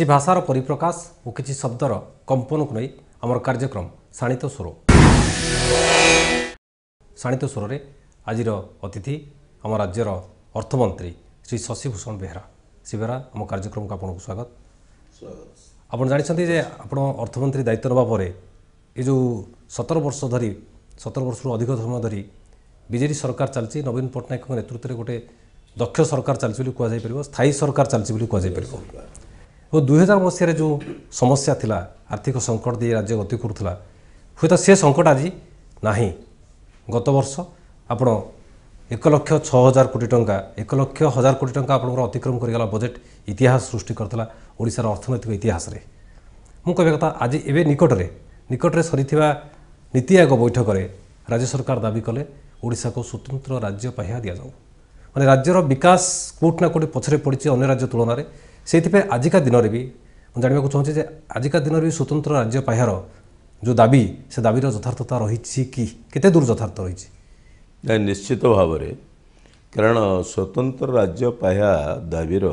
କିଛି ଭାଷାର ପରିପ୍ରକାଶ ଓ କିଛି ଶବ୍ଦର କମ୍ପନକୁ ନେଇ ଆମର କାର୍ଯ୍ୟକ୍ରମ ଶାଣିତ ସ୍ୱର ଶାଣିତ ସ୍ୱରରେ ଆଜିର ଅତିଥି ଆମ ରାଜ୍ୟର ଅର୍ଥମନ୍ତ୍ରୀ ଶ୍ରୀ ଶଶିଭୂଷଣ ବେହେରା ଶ୍ରୀ ବେହେରା ଆମ କାର୍ଯ୍ୟକ୍ରମକୁ ଆପଣଙ୍କୁ ସ୍ୱାଗତ ଆପଣ ଜାଣିଛନ୍ତି ଯେ ଆପଣ ଅର୍ଥମନ୍ତ୍ରୀ ଦାୟିତ୍ୱ ନେବା ପରେ ଏ ଯେଉଁ ସତର ବର୍ଷ ଧରି ସତର ବର୍ଷରୁ ଅଧିକ ସମୟ ଧରି ବିଜେଡ଼ି ସରକାର ଚାଲିଛି ନବୀନ ପଟ୍ଟନାୟକଙ୍କ ନେତୃତ୍ୱରେ ଗୋଟେ ଦକ୍ଷ ସରକାର ଚାଲିଛି ବୋଲି କୁହାଯାଇପାରିବ ସ୍ଥାୟୀ ସରକାର ଚାଲିଛି ବୋଲି କୁହାଯାଇପାରିବ ଓ ହଜାର ମସିହାରେ ଯେଉଁ ସମସ୍ୟା ଥିଲା ଆର୍ଥିକ ସଙ୍କଟ ଦେଇ ରାଜ୍ୟ ଗତି କରୁଥିଲା ହୁଏତ ସେ ସଙ୍କଟ ଆଜି ନାହିଁ ଗତ ବର୍ଷ ଆପଣ ଏକ ଲକ୍ଷ ଛଅ ହଜାର କୋଟି ଟଙ୍କା ଏକ ଲକ୍ଷ ହଜାର କୋଟି ଟଙ୍କା ଆପଣଙ୍କର ଅତିକ୍ରମ କରିଗଲା ବଜେଟ୍ ଇତିହାସ ସୃଷ୍ଟି କରିଥିଲା ଓଡ଼ିଶାର ଅର୍ଥନୈତିକ ଇତିହାସରେ ମୁଁ କହିବା କଥା ଆଜି ଏବେ ନିକଟରେ ନିକଟରେ ସରିଥିବା ନୀତି ଆୟୋଗ ବୈଠକରେ ରାଜ୍ୟ ସରକାର ଦାବି କଲେ ଓଡ଼ିଶାକୁ ସ୍ୱତନ୍ତ୍ର ରାଜ୍ୟ ପାହ୍ୟା ଦିଆଯାଉ ମାନେ ରାଜ୍ୟର ବିକାଶ କେଉଁଠି ନା କେଉଁଠି ପଛରେ ପଡ଼ିଛି ଅନ୍ୟ ରାଜ୍ୟ ତୁଳନାରେ ସେଇଥିପାଇଁ ଆଜିକା ଦିନରେ ବି ମୁଁ ଜାଣିବାକୁ ଚାହୁଁଛି ଯେ ଆଜିକା ଦିନରେ ବି ସ୍ୱତନ୍ତ୍ର ରାଜ୍ୟ ପାହ୍ୟାର ଯେଉଁ ଦାବି ସେ ଦାବିର ଯଥାର୍ଥତା ରହିଛି କି କେତେ ଦୂର ଯଥାର୍ଥ ରହିଛି ନିଶ୍ଚିତ ଭାବରେ କାରଣ ସ୍ୱତନ୍ତ୍ର ରାଜ୍ୟ ପାହ୍ୟା ଦାବିର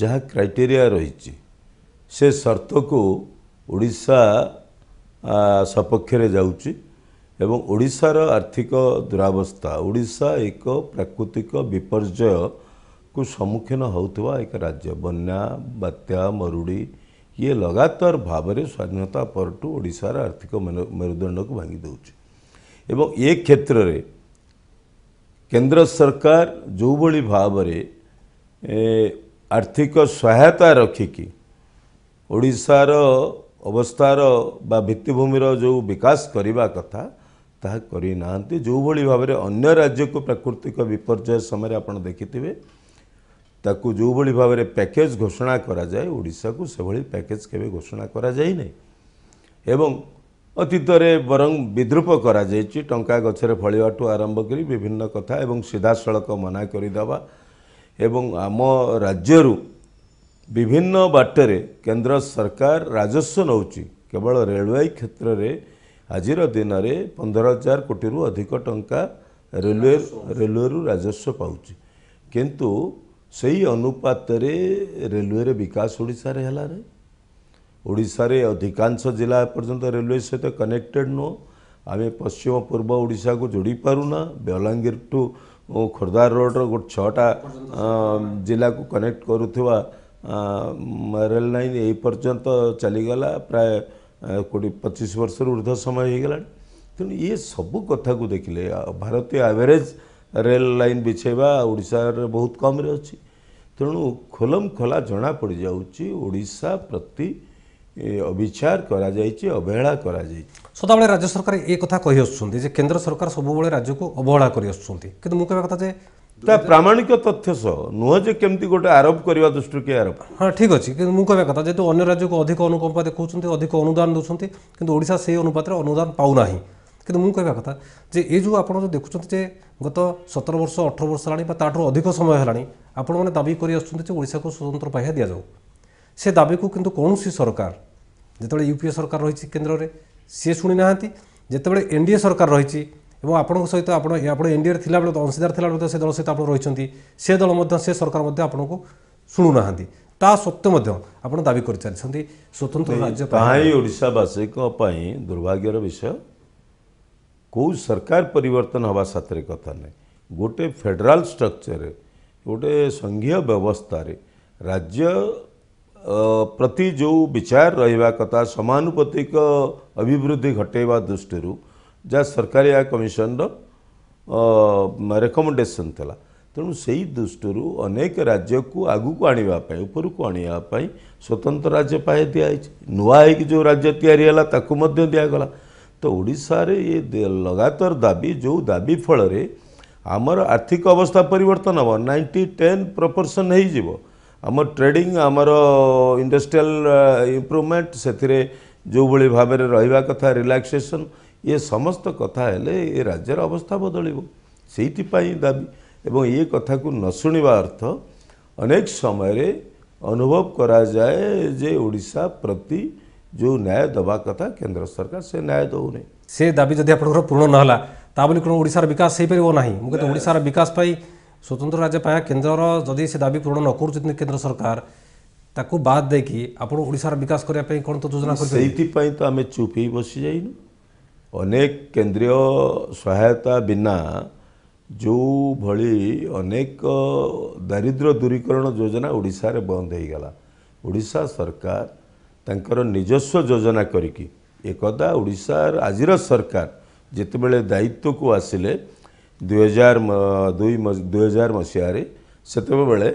ଯାହା କ୍ରାଇଟେରିଆ ରହିଛି ସେ ସର୍ତ୍ତକୁ ଓଡ଼ିଶା ସପକ୍ଷରେ ଯାଉଛି ଏବଂ ଓଡ଼ିଶାର ଆର୍ଥିକ ଦୁରାବସ୍ଥା ଓଡ଼ିଶା ଏକ ପ୍ରାକୃତିକ ବିପର୍ଯ୍ୟୟ କୁ ସମ୍ମୁଖୀନ ହେଉଥିବା ଏକ ରାଜ୍ୟ ବନ୍ୟା ବାତ୍ୟା ମରୁଡ଼ି ଇଏ ଲଗାତାର ଭାବରେ ସ୍ୱାଧୀନତା ପରଠୁ ଓଡ଼ିଶାର ଆର୍ଥିକ ମେରୁଦଣ୍ଡକୁ ଭାଙ୍ଗି ଦେଉଛି ଏବଂ ଏ କ୍ଷେତ୍ରରେ କେନ୍ଦ୍ର ସରକାର ଯେଉଁଭଳି ଭାବରେ ଆର୍ଥିକ ସହାୟତା ରଖିକି ଓଡ଼ିଶାର ଅବସ୍ଥାର ବା ଭିତ୍ତିଭୂମିର ଯେଉଁ ବିକାଶ କରିବା କଥା ତାହା କରିନାହାନ୍ତି ଯେଉଁଭଳି ଭାବରେ ଅନ୍ୟ ରାଜ୍ୟକୁ ପ୍ରାକୃତିକ ବିପର୍ଯ୍ୟୟ ସମୟରେ ଆପଣ ଦେଖିଥିବେ ତାକୁ ଯେଉଁଭଳି ଭାବରେ ପ୍ୟାକେଜ୍ ଘୋଷଣା କରାଯାଏ ଓଡ଼ିଶାକୁ ସେଭଳି ପ୍ୟାକେଜ୍ କେବେ ଘୋଷଣା କରାଯାଇନି ଏବଂ ଅତୀତରେ ବରଂ ବିଦ୍ରୁପ କରାଯାଇଛି ଟଙ୍କା ଗଛରେ ଫଳିବାଠୁ ଆରମ୍ଭ କରି ବିଭିନ୍ନ କଥା ଏବଂ ସିଧାସଳଖ ମନା କରିଦେବା ଏବଂ ଆମ ରାଜ୍ୟରୁ ବିଭିନ୍ନ ବାଟରେ କେନ୍ଦ୍ର ସରକାର ରାଜସ୍ୱ ନେଉଛି କେବଳ ରେଳବାଇ କ୍ଷେତ୍ରରେ ଆଜିର ଦିନରେ ପନ୍ଦର ହଜାର କୋଟିରୁ ଅଧିକ ଟଙ୍କା ରେଲୱେ ରେଲୱେରୁ ରାଜସ୍ୱ ପାଉଛି କିନ୍ତୁ ସେଇ ଅନୁପାତରେ ରେଲୱେରେ ବିକାଶ ଓଡ଼ିଶାରେ ହେଲା ରେ ଓଡ଼ିଶାରେ ଅଧିକାଂଶ ଜିଲ୍ଲା ଏପର୍ଯ୍ୟନ୍ତ ରେଲୱେ ସହିତ କନେକ୍ଟେଡ଼ ନୁହଁ ଆମେ ପଶ୍ଚିମ ପୂର୍ବ ଓଡ଼ିଶାକୁ ଯୋଡ଼ି ପାରୁନା ବଲାଙ୍ଗୀର ଟୁ ଖୋର୍ଦ୍ଧା ରୋଡ଼ର ଗୋଟେ ଛଅଟା ଜିଲ୍ଲାକୁ କନେକ୍ଟ କରୁଥିବା ରେଲ ଲାଇନ୍ ଏଇ ପର୍ଯ୍ୟନ୍ତ ଚାଲିଗଲା ପ୍ରାୟ କୋଟି ପଚିଶ ବର୍ଷରୁ ଉର୍ଦ୍ଧ୍ୱ ସମୟ ହୋଇଗଲାଣି ତେଣୁ ଇଏ ସବୁ କଥାକୁ ଦେଖିଲେ ଭାରତୀୟ ଆଭରେଜ୍ ରେଲ ଲାଇନ ବିଛେଇବା ଓଡ଼ିଶାରେ ବହୁତ କମରେ ଅଛି ତେଣୁ ଖୋଲମ ଖୋଲା ଜଣାପଡ଼ିଯାଉଛି ଓଡ଼ିଶା ପ୍ରତି ଅବିଚାର କରାଯାଇଛି ଅବହେଳା କରାଯାଇଛି ସଦାବେଳେ ରାଜ୍ୟ ସରକାର ଏ କଥା କହି ଆସୁଛନ୍ତି ଯେ କେନ୍ଦ୍ର ସରକାର ସବୁବେଳେ ରାଜ୍ୟକୁ ଅବହେଳା କରି ଆସୁଛନ୍ତି କିନ୍ତୁ ମୁଁ କହିବା କଥା ଯେ ତା ପ୍ରାମାଣିକ ତଥ୍ୟ ସହ ନୁହଁ ଯେ କେମିତି ଗୋଟେ ଆରୋପ କରିବା ଦୃଷ୍ଟିରୁ କିଏ ଆରୋପ ହଁ ଠିକ୍ ଅଛି କିନ୍ତୁ ମୁଁ କହିବା କଥା ଯେହେତୁ ଅନ୍ୟ ରାଜ୍ୟକୁ ଅଧିକ ଅନୁକମ୍ପା ଦେଖାଉଛନ୍ତି ଅଧିକ ଅନୁଦାନ ଦେଉଛନ୍ତି କିନ୍ତୁ ଓଡ଼ିଶା ସେହି ଅନୁପାତରେ ଅନୁଦାନ ପାଉନାହିଁ କିନ୍ତୁ ମୁଁ କହିବା କଥା ଯେ ଏ ଯେଉଁ ଆପଣ ଯେଉଁ ଦେଖୁଛନ୍ତି ଯେ ଗତ ସତର ବର୍ଷ ଅଠର ବର୍ଷ ହେଲାଣି ବା ତା'ଠାରୁ ଅଧିକ ସମୟ ହେଲାଣି ଆପଣମାନେ ଦାବି କରି ଆସୁଛନ୍ତି ଯେ ଓଡ଼ିଶାକୁ ସ୍ୱତନ୍ତ୍ର ପାହ୍ୟା ଦିଆଯାଉ ସେ ଦାବିକୁ କିନ୍ତୁ କୌଣସି ସରକାର ଯେତେବେଳେ ୟୁପିଏ ସରକାର ରହିଛି କେନ୍ଦ୍ରରେ ସିଏ ଶୁଣି ନାହାନ୍ତି ଯେତେବେଳେ ଏନ୍ ଡି ଏ ସରକାର ରହିଛି ଏବଂ ଆପଣଙ୍କ ସହିତ ଆପଣ ଆପଣ ଏନ୍ଡିଏରେ ଥିଲାବେଳେ ଅଂଶୀଦାର ଥିଲାବେଳେ ମଧ୍ୟ ସେ ଦଳ ସହିତ ଆପଣ ରହିଛନ୍ତି ସେ ଦଳ ମଧ୍ୟ ସେ ସରକାର ମଧ୍ୟ ଆପଣଙ୍କୁ ଶୁଣୁନାହାନ୍ତି ତା ସତ୍ତ୍ୱେ ମଧ୍ୟ ଆପଣ ଦାବି କରିଚାଲିଛନ୍ତି ସ୍ୱତନ୍ତ୍ର ରାଜ୍ୟ ପାଇଁ ଓଡ଼ିଶାବାସୀଙ୍କ ପାଇଁ ଦୁର୍ଭାଗ୍ୟର ବିଷୟ କେଉଁ ସରକାର ପରିବର୍ତ୍ତନ ହେବା ସାଥିରେ କଥା ନାହିଁ ଗୋଟେ ଫେଡ଼େରାଲ ଷ୍ଟ୍ରକ୍ଚରରେ ଗୋଟେ ସଂଘୀୟ ବ୍ୟବସ୍ଥାରେ ରାଜ୍ୟ ପ୍ରତି ଯେଉଁ ବିଚାର ରହିବା କଥା ସମାନୁପତିକ ଅଭିବୃଦ୍ଧି ଘଟାଇବା ଦୃଷ୍ଟିରୁ ଯାହା ସରକାରିଆ କମିଶନର ରେକମେଣ୍ଡେସନ୍ ଥିଲା ତେଣୁ ସେଇ ଦୃଷ୍ଟିରୁ ଅନେକ ରାଜ୍ୟକୁ ଆଗକୁ ଆଣିବା ପାଇଁ ଉପରକୁ ଆଣିବା ପାଇଁ ସ୍ୱତନ୍ତ୍ର ରାଜ୍ୟ ପାହ୍ୟା ଦିଆହେଇଛି ନୂଆ ହେଇକି ଯେଉଁ ରାଜ୍ୟ ତିଆରି ହେଲା ତାକୁ ମଧ୍ୟ ଦିଆଗଲା ତ ଓଡ଼ିଶାରେ ଇଏ ଲଗାତାର ଦାବି ଯେଉଁ ଦାବି ଫଳରେ ଆମର ଆର୍ଥିକ ଅବସ୍ଥା ପରିବର୍ତ୍ତନ ହେବ ନାଇଣ୍ଟି ଟେନ୍ ପ୍ରପର୍ସନ୍ ହେଇଯିବ ଆମର ଟ୍ରେଡିଂ ଆମର ଇଣ୍ଡଷ୍ଟ୍ରିଆଲ ଇମ୍ପ୍ରୁଭମେଣ୍ଟ ସେଥିରେ ଯେଉଁଭଳି ଭାବରେ ରହିବା କଥା ରିଲାକ୍ସେସନ୍ ଇଏ ସମସ୍ତ କଥା ହେଲେ ଏ ରାଜ୍ୟର ଅବସ୍ଥା ବଦଳିବ ସେଇଥିପାଇଁ ଦାବି ଏବଂ ଏ କଥାକୁ ନ ଶୁଣିବା ଅର୍ଥ ଅନେକ ସମୟରେ ଅନୁଭବ କରାଯାଏ ଯେ ଓଡ଼ିଶା ପ୍ରତି ଯେଉଁ ନ୍ୟାୟ ଦେବା କଥା କେନ୍ଦ୍ର ସରକାର ସେ ନ୍ୟାୟ ଦେଉନି ସେ ଦାବି ଯଦି ଆପଣଙ୍କର ପୂରଣ ନ ହେଲା ତା ବୋଲି କ'ଣ ଓଡ଼ିଶାର ବିକାଶ ହେଇପାରିବ ନାହିଁ ମୁଁ କିନ୍ତୁ ଓଡ଼ିଶାର ବିକାଶ ପାଇଁ ସ୍ୱତନ୍ତ୍ର ରାଜ୍ୟ ପାଇଁ କେନ୍ଦ୍ରର ଯଦି ସେ ଦାବି ପୂରଣ ନ କରୁଛନ୍ତି କେନ୍ଦ୍ର ସରକାର ତାକୁ ବାଦ ଦେଇକି ଆପଣ ଓଡ଼ିଶାର ବିକାଶ କରିବା ପାଇଁ କ'ଣ ତ ଯୋଜନା କରି ସେଇଥିପାଇଁ ତ ଆମେ ଚୁପ୍ ହେଇ ବସିଯାଇନୁ ଅନେକ କେନ୍ଦ୍ରୀୟ ସହାୟତା ବିନା ଯେଉଁଭଳି ଅନେକ ଦାରିଦ୍ର୍ୟ ଦୂରୀକରଣ ଯୋଜନା ଓଡ଼ିଶାରେ ବନ୍ଦ ହୋଇଗଲା ଓଡ଼ିଶା ସରକାର ତାଙ୍କର ନିଜସ୍ୱ ଯୋଜନା କରିକି ଏକଦା ଓଡ଼ିଶା ଆଜିର ସରକାର ଯେତେବେଳେ ଦାୟିତ୍ୱକୁ ଆସିଲେ ଦୁଇହଜାର ଦୁଇ ଦୁଇହଜାର ମସିହାରେ ସେତେବେଳେ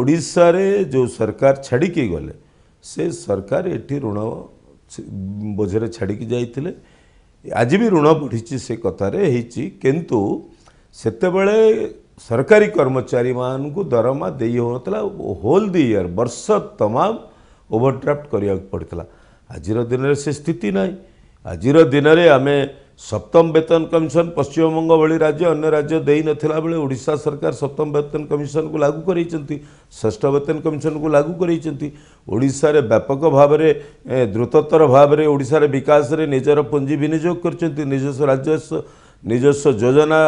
ଓଡ଼ିଶାରେ ଯେଉଁ ସରକାର ଛାଡ଼ିକି ଗଲେ ସେ ସରକାର ଏଠି ଋଣ ବୋଝରେ ଛାଡ଼ିକି ଯାଇଥିଲେ ଆଜି ବି ଋଣ ବଢ଼ିଛି ସେ କଥାରେ ହେଇଛି କିନ୍ତୁ ସେତେବେଳେ ସରକାରୀ କର୍ମଚାରୀମାନଙ୍କୁ ଦରମା ଦେଇ ହେଉନଥିଲା ହୋଲ୍ ଦି ଇୟର୍ ବର୍ଷ ତମାମ ଓଭରଡ୍ରାଫ୍ଟ କରିବାକୁ ପଡ଼ିଥିଲା ଆଜିର ଦିନରେ ସେ ସ୍ଥିତି ନାହିଁ ଆଜିର ଦିନରେ ଆମେ ସପ୍ତମ ବେତନ କମିଶନ ପଶ୍ଚିମବଙ୍ଗ ଭଳି ରାଜ୍ୟ ଅନ୍ୟ ରାଜ୍ୟ ଦେଇନଥିଲା ବେଳେ ଓଡ଼ିଶା ସରକାର ସପ୍ତମ ବେତନ କମିଶନକୁ ଲାଗୁ କରାଇଛନ୍ତି ଷଷ୍ଠ ବେତନ କମିଶନକୁ ଲାଗୁ କରାଇଛନ୍ତି ଓଡ଼ିଶାରେ ବ୍ୟାପକ ଭାବରେ ଦ୍ରୁତତର ଭାବରେ ଓଡ଼ିଶାର ବିକାଶରେ ନିଜର ପୁଞ୍ଜି ବିନିଯୋଗ କରିଛନ୍ତି ନିଜସ୍ୱ ରାଜସ୍ୱ ନିଜସ୍ୱ ଯୋଜନା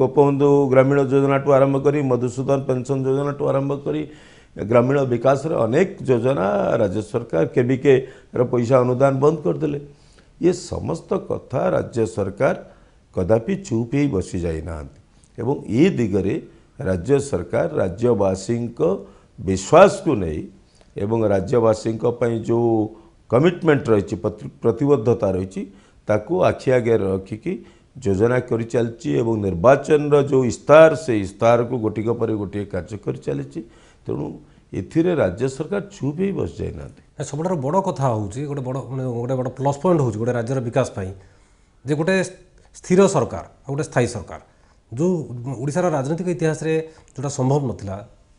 ଗୋପବନ୍ଧୁ ଗ୍ରାମୀଣ ଯୋଜନାଠୁ ଆରମ୍ଭ କରି ମଧୁସୂଦନ ପେନ୍ସନ୍ ଯୋଜନାଠୁ ଆରମ୍ଭ କରି ଗ୍ରାମୀଣ ବିକାଶରେ ଅନେକ ଯୋଜନା ରାଜ୍ୟ ସରକାର କେବି କେ ପଇସା ଅନୁଦାନ ବନ୍ଦ କରିଦେଲେ ଏ ସମସ୍ତ କଥା ରାଜ୍ୟ ସରକାର କଦାପି ଚୁପ୍ ହେଇ ବସି ଯାଇନାହାନ୍ତି ଏବଂ ଏ ଦିଗରେ ରାଜ୍ୟ ସରକାର ରାଜ୍ୟବାସୀଙ୍କ ବିଶ୍ୱାସକୁ ନେଇ ଏବଂ ରାଜ୍ୟବାସୀଙ୍କ ପାଇଁ ଯେଉଁ କମିଟମେଣ୍ଟ ରହିଛି ପ୍ରତିବଦ୍ଧତା ରହିଛି ତାକୁ ଆଖି ଆଗରେ ରଖିକି ଯୋଜନା କରିଚାଲିଛି ଏବଂ ନିର୍ବାଚନର ଯେଉଁ ଇସ୍ତାର ସେ ଇସ୍ତାରକୁ ଗୋଟିକ ପରେ ଗୋଟିଏ କାର୍ଯ୍ୟ କରିଚାଲିଛି ତେଣୁ ଏଥିରେ ରାଜ୍ୟ ସରକାର ଚୁପ୍ ହେଇ ବସିଯାଇନାହାନ୍ତି ସବୁଠାରୁ ବଡ଼ କଥା ହେଉଛି ଗୋଟେ ବଡ଼ ମାନେ ଗୋଟେ ବଡ଼ ପ୍ଲସ୍ ପଏଣ୍ଟ ହେଉଛି ଗୋଟେ ରାଜ୍ୟର ବିକାଶ ପାଇଁ ଯେ ଗୋଟେ ସ୍ଥିର ସରକାର ଆଉ ଗୋଟେ ସ୍ଥାୟୀ ସରକାର ଯେଉଁ ଓଡ଼ିଶାର ରାଜନୈତିକ ଇତିହାସରେ ଯେଉଁଟା ସମ୍ଭବ ନଥିଲା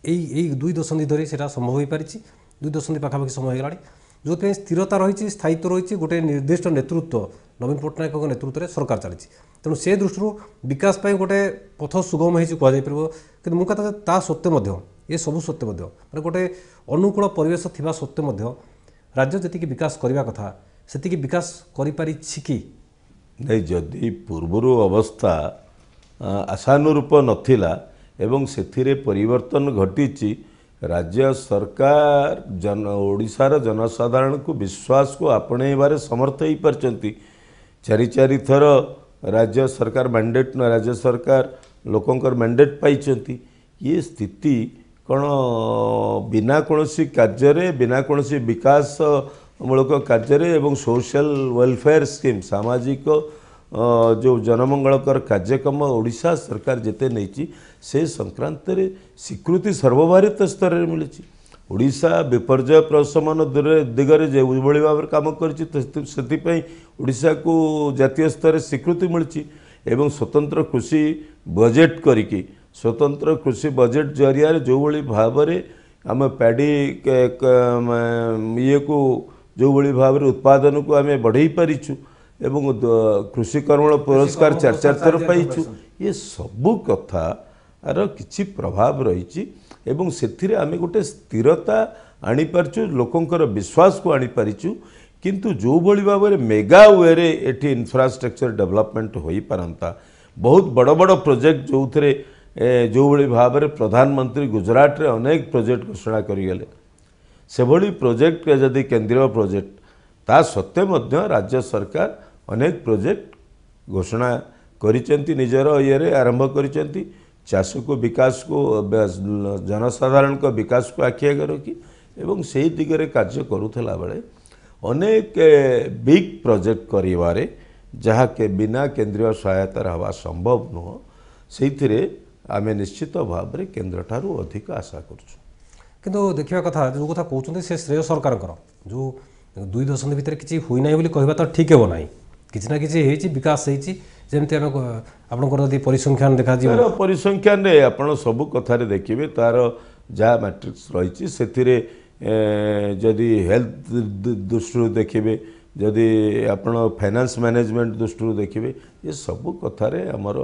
ଏଇ ଏଇ ଦୁଇ ଦଶନ୍ଧି ଧରି ସେଇଟା ସମ୍ଭବ ହୋଇପାରିଛି ଦୁଇ ଦଶନ୍ଧି ପାଖାପାଖି ସମୟ ହୋଇଗଲାଣି ଯେଉଁଥିପାଇଁ ସ୍ଥିରତା ରହିଛି ସ୍ଥାୟିତ୍ୱ ରହିଛି ଗୋଟେ ନିର୍ଦ୍ଦିଷ୍ଟ ନେତୃତ୍ୱ ନବୀନ ପଟ୍ଟନାୟକଙ୍କ ନେତୃତ୍ୱରେ ସରକାର ଚାଲିଛି ତେଣୁ ସେ ଦୃଷ୍ଟିରୁ ବିକାଶ ପାଇଁ ଗୋଟେ ପଥ ସୁଗମ ହୋଇଛି କୁହାଯାଇପାରିବ କିନ୍ତୁ ମୁଁ କଥା ତା ସତ୍ତ୍ୱେ ମଧ୍ୟ ଏସବୁ ସତ୍ତ୍ୱେ ମଧ୍ୟ ମାନେ ଗୋଟେ ଅନୁକୂଳ ପରିବେଶ ଥିବା ସତ୍ତ୍ୱେ ମଧ୍ୟ ରାଜ୍ୟ ଯେତିକି ବିକାଶ କରିବା କଥା ସେତିକି ବିକାଶ କରିପାରିଛି କି ନାଇଁ ଯଦି ପୂର୍ବରୁ ଅବସ୍ଥା ଆଶାନୁରୂପ ନଥିଲା ଏବଂ ସେଥିରେ ପରିବର୍ତ୍ତନ ଘଟିଛି ରାଜ୍ୟ ସରକାର ଜନ ଓଡ଼ିଶାର ଜନସାଧାରଣଙ୍କୁ ବିଶ୍ୱାସକୁ ଆପଣେଇବାରେ ସମର୍ଥ ହୋଇପାରିଛନ୍ତି ଚାରି ଚାରି ଥର ରାଜ୍ୟ ସରକାର ମ୍ୟାଣ୍ଡେଟ୍ ରାଜ୍ୟ ସରକାର ଲୋକଙ୍କର ମ୍ୟାଣ୍ଡେଟ୍ ପାଇଛନ୍ତି ଇଏ ସ୍ଥିତି କ'ଣ ବିନା କୌଣସି କାର୍ଯ୍ୟରେ ବିନା କୌଣସି ବିକାଶମୂଳକ କାର୍ଯ୍ୟରେ ଏବଂ ସୋସିଆଲ ୱେଲଫେୟାର ସ୍କିମ୍ ସାମାଜିକ ଯେଉଁ ଜନମଙ୍ଗଳକର କାର୍ଯ୍ୟକ୍ରମ ଓଡ଼ିଶା ସରକାର ଯେତେ ନେଇଛି ସେ ସଂକ୍ରାନ୍ତରେ ସ୍ୱୀକୃତି ସର୍ବଭାରତୀୟ ସ୍ତରରେ ମିଳିଛି ଓଡ଼ିଶା ବିପର୍ଯ୍ୟୟ ପ୍ରଶମନ ଦିଗରେ ଯେଉଁଭଳି ଭାବରେ କାମ କରିଛି ସେଥିପାଇଁ ଓଡ଼ିଶାକୁ ଜାତୀୟ ସ୍ତରରେ ସ୍ୱୀକୃତି ମିଳିଛି ଏବଂ ସ୍ୱତନ୍ତ୍ର କୃଷି ବଜେଟ୍ କରିକି ସ୍ୱତନ୍ତ୍ର କୃଷି ବଜେଟ୍ ଜରିଆରେ ଯେଉଁଭଳି ଭାବରେ ଆମେ ପ୍ୟାଡ଼ି ଇଏକୁ ଯେଉଁଭଳି ଭାବରେ ଉତ୍ପାଦନକୁ ଆମେ ବଢ଼େଇ ପାରିଛୁ ଏବଂ କୃଷି କର୍ମଳ ପୁରସ୍କାର ଚାରି ଚାରି ଥର ପାଇଛୁ ଏ ସବୁ କଥାର କିଛି ପ୍ରଭାବ ରହିଛି ଏବଂ ସେଥିରେ ଆମେ ଗୋଟେ ସ୍ଥିରତା ଆଣିପାରିଛୁ ଲୋକଙ୍କର ବିଶ୍ୱାସକୁ ଆଣିପାରିଛୁ କିନ୍ତୁ ଯେଉଁଭଳି ଭାବରେ ମେଗା ୱେରେ ଏଠି ଇନଫ୍ରାଷ୍ଟ୍ରକ୍ଚର ଡେଭଲପମେଣ୍ଟ ହୋଇପାରନ୍ତା ବହୁତ ବଡ଼ ବଡ଼ ପ୍ରୋଜେକ୍ଟ ଯେଉଁଥିରେ ଯେଉଁଭଳି ଭାବରେ ପ୍ରଧାନମନ୍ତ୍ରୀ ଗୁଜରାଟରେ ଅନେକ ପ୍ରୋଜେକ୍ଟ ଘୋଷଣା କରିଗଲେ ସେଭଳି ପ୍ରୋଜେକ୍ଟ ଯଦି କେନ୍ଦ୍ରୀୟ ପ୍ରୋଜେକ୍ଟ ତା ସତ୍ତ୍ୱେ ମଧ୍ୟ ରାଜ୍ୟ ସରକାର ଅନେକ ପ୍ରୋଜେକ୍ଟ ଘୋଷଣା କରିଛନ୍ତି ନିଜର ଇଏରେ ଆରମ୍ଭ କରିଛନ୍ତି ଚାଷକୁ ବିକାଶକୁ ଜନସାଧାରଣଙ୍କ ବିକାଶକୁ ଆଖି ଆଗ ରଖି ଏବଂ ସେହି ଦିଗରେ କାର୍ଯ୍ୟ କରୁଥିଲା ବେଳେ ଅନେକ ବିଗ୍ ପ୍ରୋଜେକ୍ଟ କରିବାରେ ଯାହାକି ବିନା କେନ୍ଦ୍ରୀୟ ସହାୟତାରେ ହେବା ସମ୍ଭବ ନୁହଁ ସେଇଥିରେ ଆମେ ନିଶ୍ଚିତ ଭାବରେ କେନ୍ଦ୍ରଠାରୁ ଅଧିକ ଆଶା କରୁଛୁ କିନ୍ତୁ ଦେଖିବା କଥା ଯେଉଁ କଥା କହୁଛନ୍ତି ସେ ଶ୍ରେୟ ସରକାରଙ୍କର ଯେଉଁ ଦୁଇ ଦଶନ୍ଧି ଭିତରେ କିଛି ହୋଇନାହିଁ ବୋଲି କହିବା ତ ଠିକ୍ ହେବ ନାହିଁ କିଛି ନା କିଛି ହେଇଛି ବିକାଶ ହେଇଛି ଯେମିତି ଆମେ ଆପଣଙ୍କର ଯଦି ପରିସଂଖ୍ୟାନ ଦେଖାଯିବ ପରିସଂଖ୍ୟାନରେ ଆପଣ ସବୁ କଥାରେ ଦେଖିବେ ତା'ର ଯାହା ମ୍ୟାଟ୍ରିକ୍ସ ରହିଛି ସେଥିରେ ଯଦି ହେଲ୍ଥ ଦୃଷ୍ଟିରୁ ଦେଖିବେ ଯଦି ଆପଣ ଫାଇନାନ୍ସ ମ୍ୟାନେଜମେଣ୍ଟ ଦୃଷ୍ଟିରୁ ଦେଖିବେ ଏସବୁ କଥାରେ ଆମର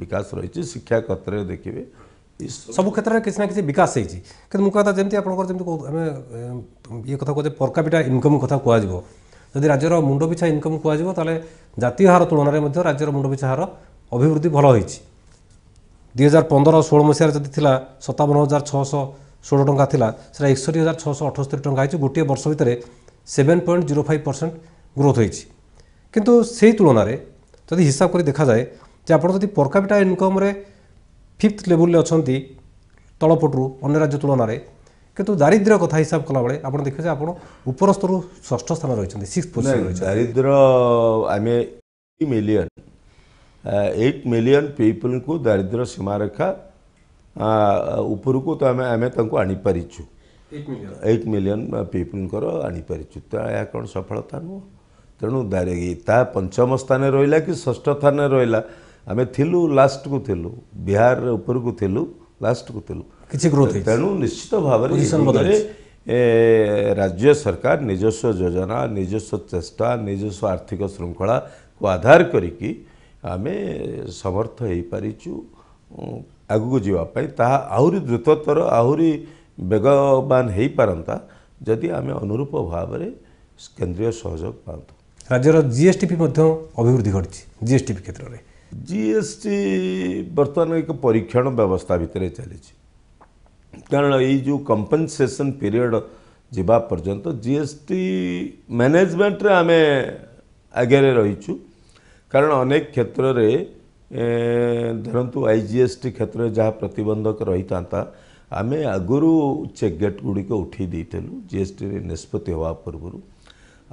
ବିକାଶ ରହିଛି ଶିକ୍ଷା କ୍ଷେତ୍ରରେ ଦେଖିବେ ସବୁ କ୍ଷେତ୍ରରେ କିଛି ନା କିଛି ବିକାଶ ହେଇଛି କିନ୍ତୁ ମୁଁ କଥା ଯେମିତି ଆପଣଙ୍କର ଯେମିତି କହୁ ଆମେ ଇଏ କଥା କହୁଛେ ପର୍କାପିଟା ଇନକମ୍ କଥା କୁହାଯିବ ଯଦି ରାଜ୍ୟର ମୁଣ୍ଡ ପିଛା ଇନକମ୍ କୁହାଯିବ ତାହେଲେ ଜାତୀୟ ହାର ତୁଳନାରେ ମଧ୍ୟ ରାଜ୍ୟର ମୁଣ୍ଡ ପିଛା ହାର ଅଭିବୃଦ୍ଧି ଭଲ ହୋଇଛି ଦୁଇ ହଜାର ପନ୍ଦର ଷୋହଳ ମସିହାରେ ଯଦି ଥିଲା ସତାବନ ହଜାର ଛଅଶହ ଷୋହଳ ଟଙ୍କା ଥିଲା ସେଟା ଏକଷଠି ହଜାର ଛଅଶହ ଅଠସ୍ତରି ଟଙ୍କା ହେଇଛି ଗୋଟିଏ ବର୍ଷ ଭିତରେ seven point zero five percent growth ହୋଇଛି କିନ୍ତୁ ସେଇ ତୁଳନାରେ ଯଦି ହିସାବ କରି ଦେଖାଯାଏ ଯେ ଆପଣ ଯଦି ପର୍ କ୍ୟାପିଟା ଇନକମ୍ରେ ଫିଫ୍ଥ ଲେବୁଲ୍ରେ ଅଛନ୍ତି ତଳପଟରୁ ଅନ୍ୟ ରାଜ୍ୟ ତୁଳନାରେ କିନ୍ତୁ ଦାରିଦ୍ର୍ୟ କଥା ହିସାବ କଲାବେଳେ ଆପଣ ଦେଖିବେ ଯେ ଆପଣ ଉପର ସ୍ତରରୁ ଷଷ୍ଠ ସ୍ଥାନ ରହିଛନ୍ତି ସିକ୍ସ ପୋଜିସନ୍ ରହିଛନ୍ତି ଦାରିଦ୍ର୍ୟ ଆମେ ମିଲିୟନ୍ ଏଇଟ୍ ମିଲିୟନ୍ ପିପୁଲ୍ଙ୍କୁ ଦାରିଦ୍ର୍ୟ ସୀମାରେଖା ଉପରକୁ ତ ଆମେ ଆମେ ତାଙ୍କୁ ଆଣିପାରିଛୁ ଏଇଟ୍ ମିଲିୟନ୍ ପିପୁଲଙ୍କର ଆଣିପାରିଛୁ ତ ଏହା କ'ଣ ସଫଳତା ନୁହଁ ତେଣୁ ଦାରେଗି ତା ପଞ୍ଚମ ସ୍ଥାନରେ ରହିଲା କି ଷଷ୍ଠ ସ୍ଥାନରେ ରହିଲା ଆମେ ଥିଲୁ ଲାଷ୍ଟକୁ ଥିଲୁ ବିହାର ଉପରକୁ ଥିଲୁ ଲାଷ୍ଟକୁ ଥିଲୁ କିଛି ଗ୍ରୋଥ ତେଣୁ ନିଶ୍ଚିତ ଭାବରେ ରାଜ୍ୟ ସରକାର ନିଜସ୍ୱ ଯୋଜନା ନିଜସ୍ୱ ଚେଷ୍ଟା ନିଜସ୍ୱ ଆର୍ଥିକ ଶୃଙ୍ଖଳାକୁ ଆଧାର କରିକି ଆମେ ସମର୍ଥ ହୋଇପାରିଛୁ ଆଗକୁ ଯିବା ପାଇଁ ତାହା ଆହୁରି ଦ୍ରୁତତର ଆହୁରି ବେଗବାନ ହୋଇପାରନ୍ତା ଯଦି ଆମେ ଅନୁରୂପ ଭାବରେ କେନ୍ଦ୍ରୀୟ ସହଯୋଗ ପାଆନ୍ତୁ ରାଜ୍ୟର ଜିଏସ୍ଟିପି ମଧ୍ୟ ଅଭିବୃଦ୍ଧି ଘଟିଛି ପି କ୍ଷେତ୍ରରେ ଜିଏସ୍ଟି ବର୍ତ୍ତମାନ ଏକ ପରୀକ୍ଷଣ ବ୍ୟବସ୍ଥା ଭିତରେ ଚାଲିଛି କାରଣ ଏଇ ଯେଉଁ କମ୍ପେନ୍ସେସନ୍ ପିରିୟଡ଼ ଯିବା ପର୍ଯ୍ୟନ୍ତ ଜିଏସ୍ଟି ମ୍ୟାନେଜମେଣ୍ଟରେ ଆମେ ଆଗରେ ରହିଛୁ କାରଣ ଅନେକ କ୍ଷେତ୍ରରେ ଧରନ୍ତୁ ଆଇ ଜି ଏସ୍ ଟି କ୍ଷେତ୍ରରେ ଯାହା ପ୍ରତିବନ୍ଧକ ରହିଥାନ୍ତା ଆମେ ଆଗରୁ ଚେକ୍ଗେଟ୍ ଗୁଡ଼ିକ ଉଠାଇ ଦେଇଥିଲୁ ଜିଏସ୍ଟିରେ ନିଷ୍ପତ୍ତି ହେବା ପୂର୍ବରୁ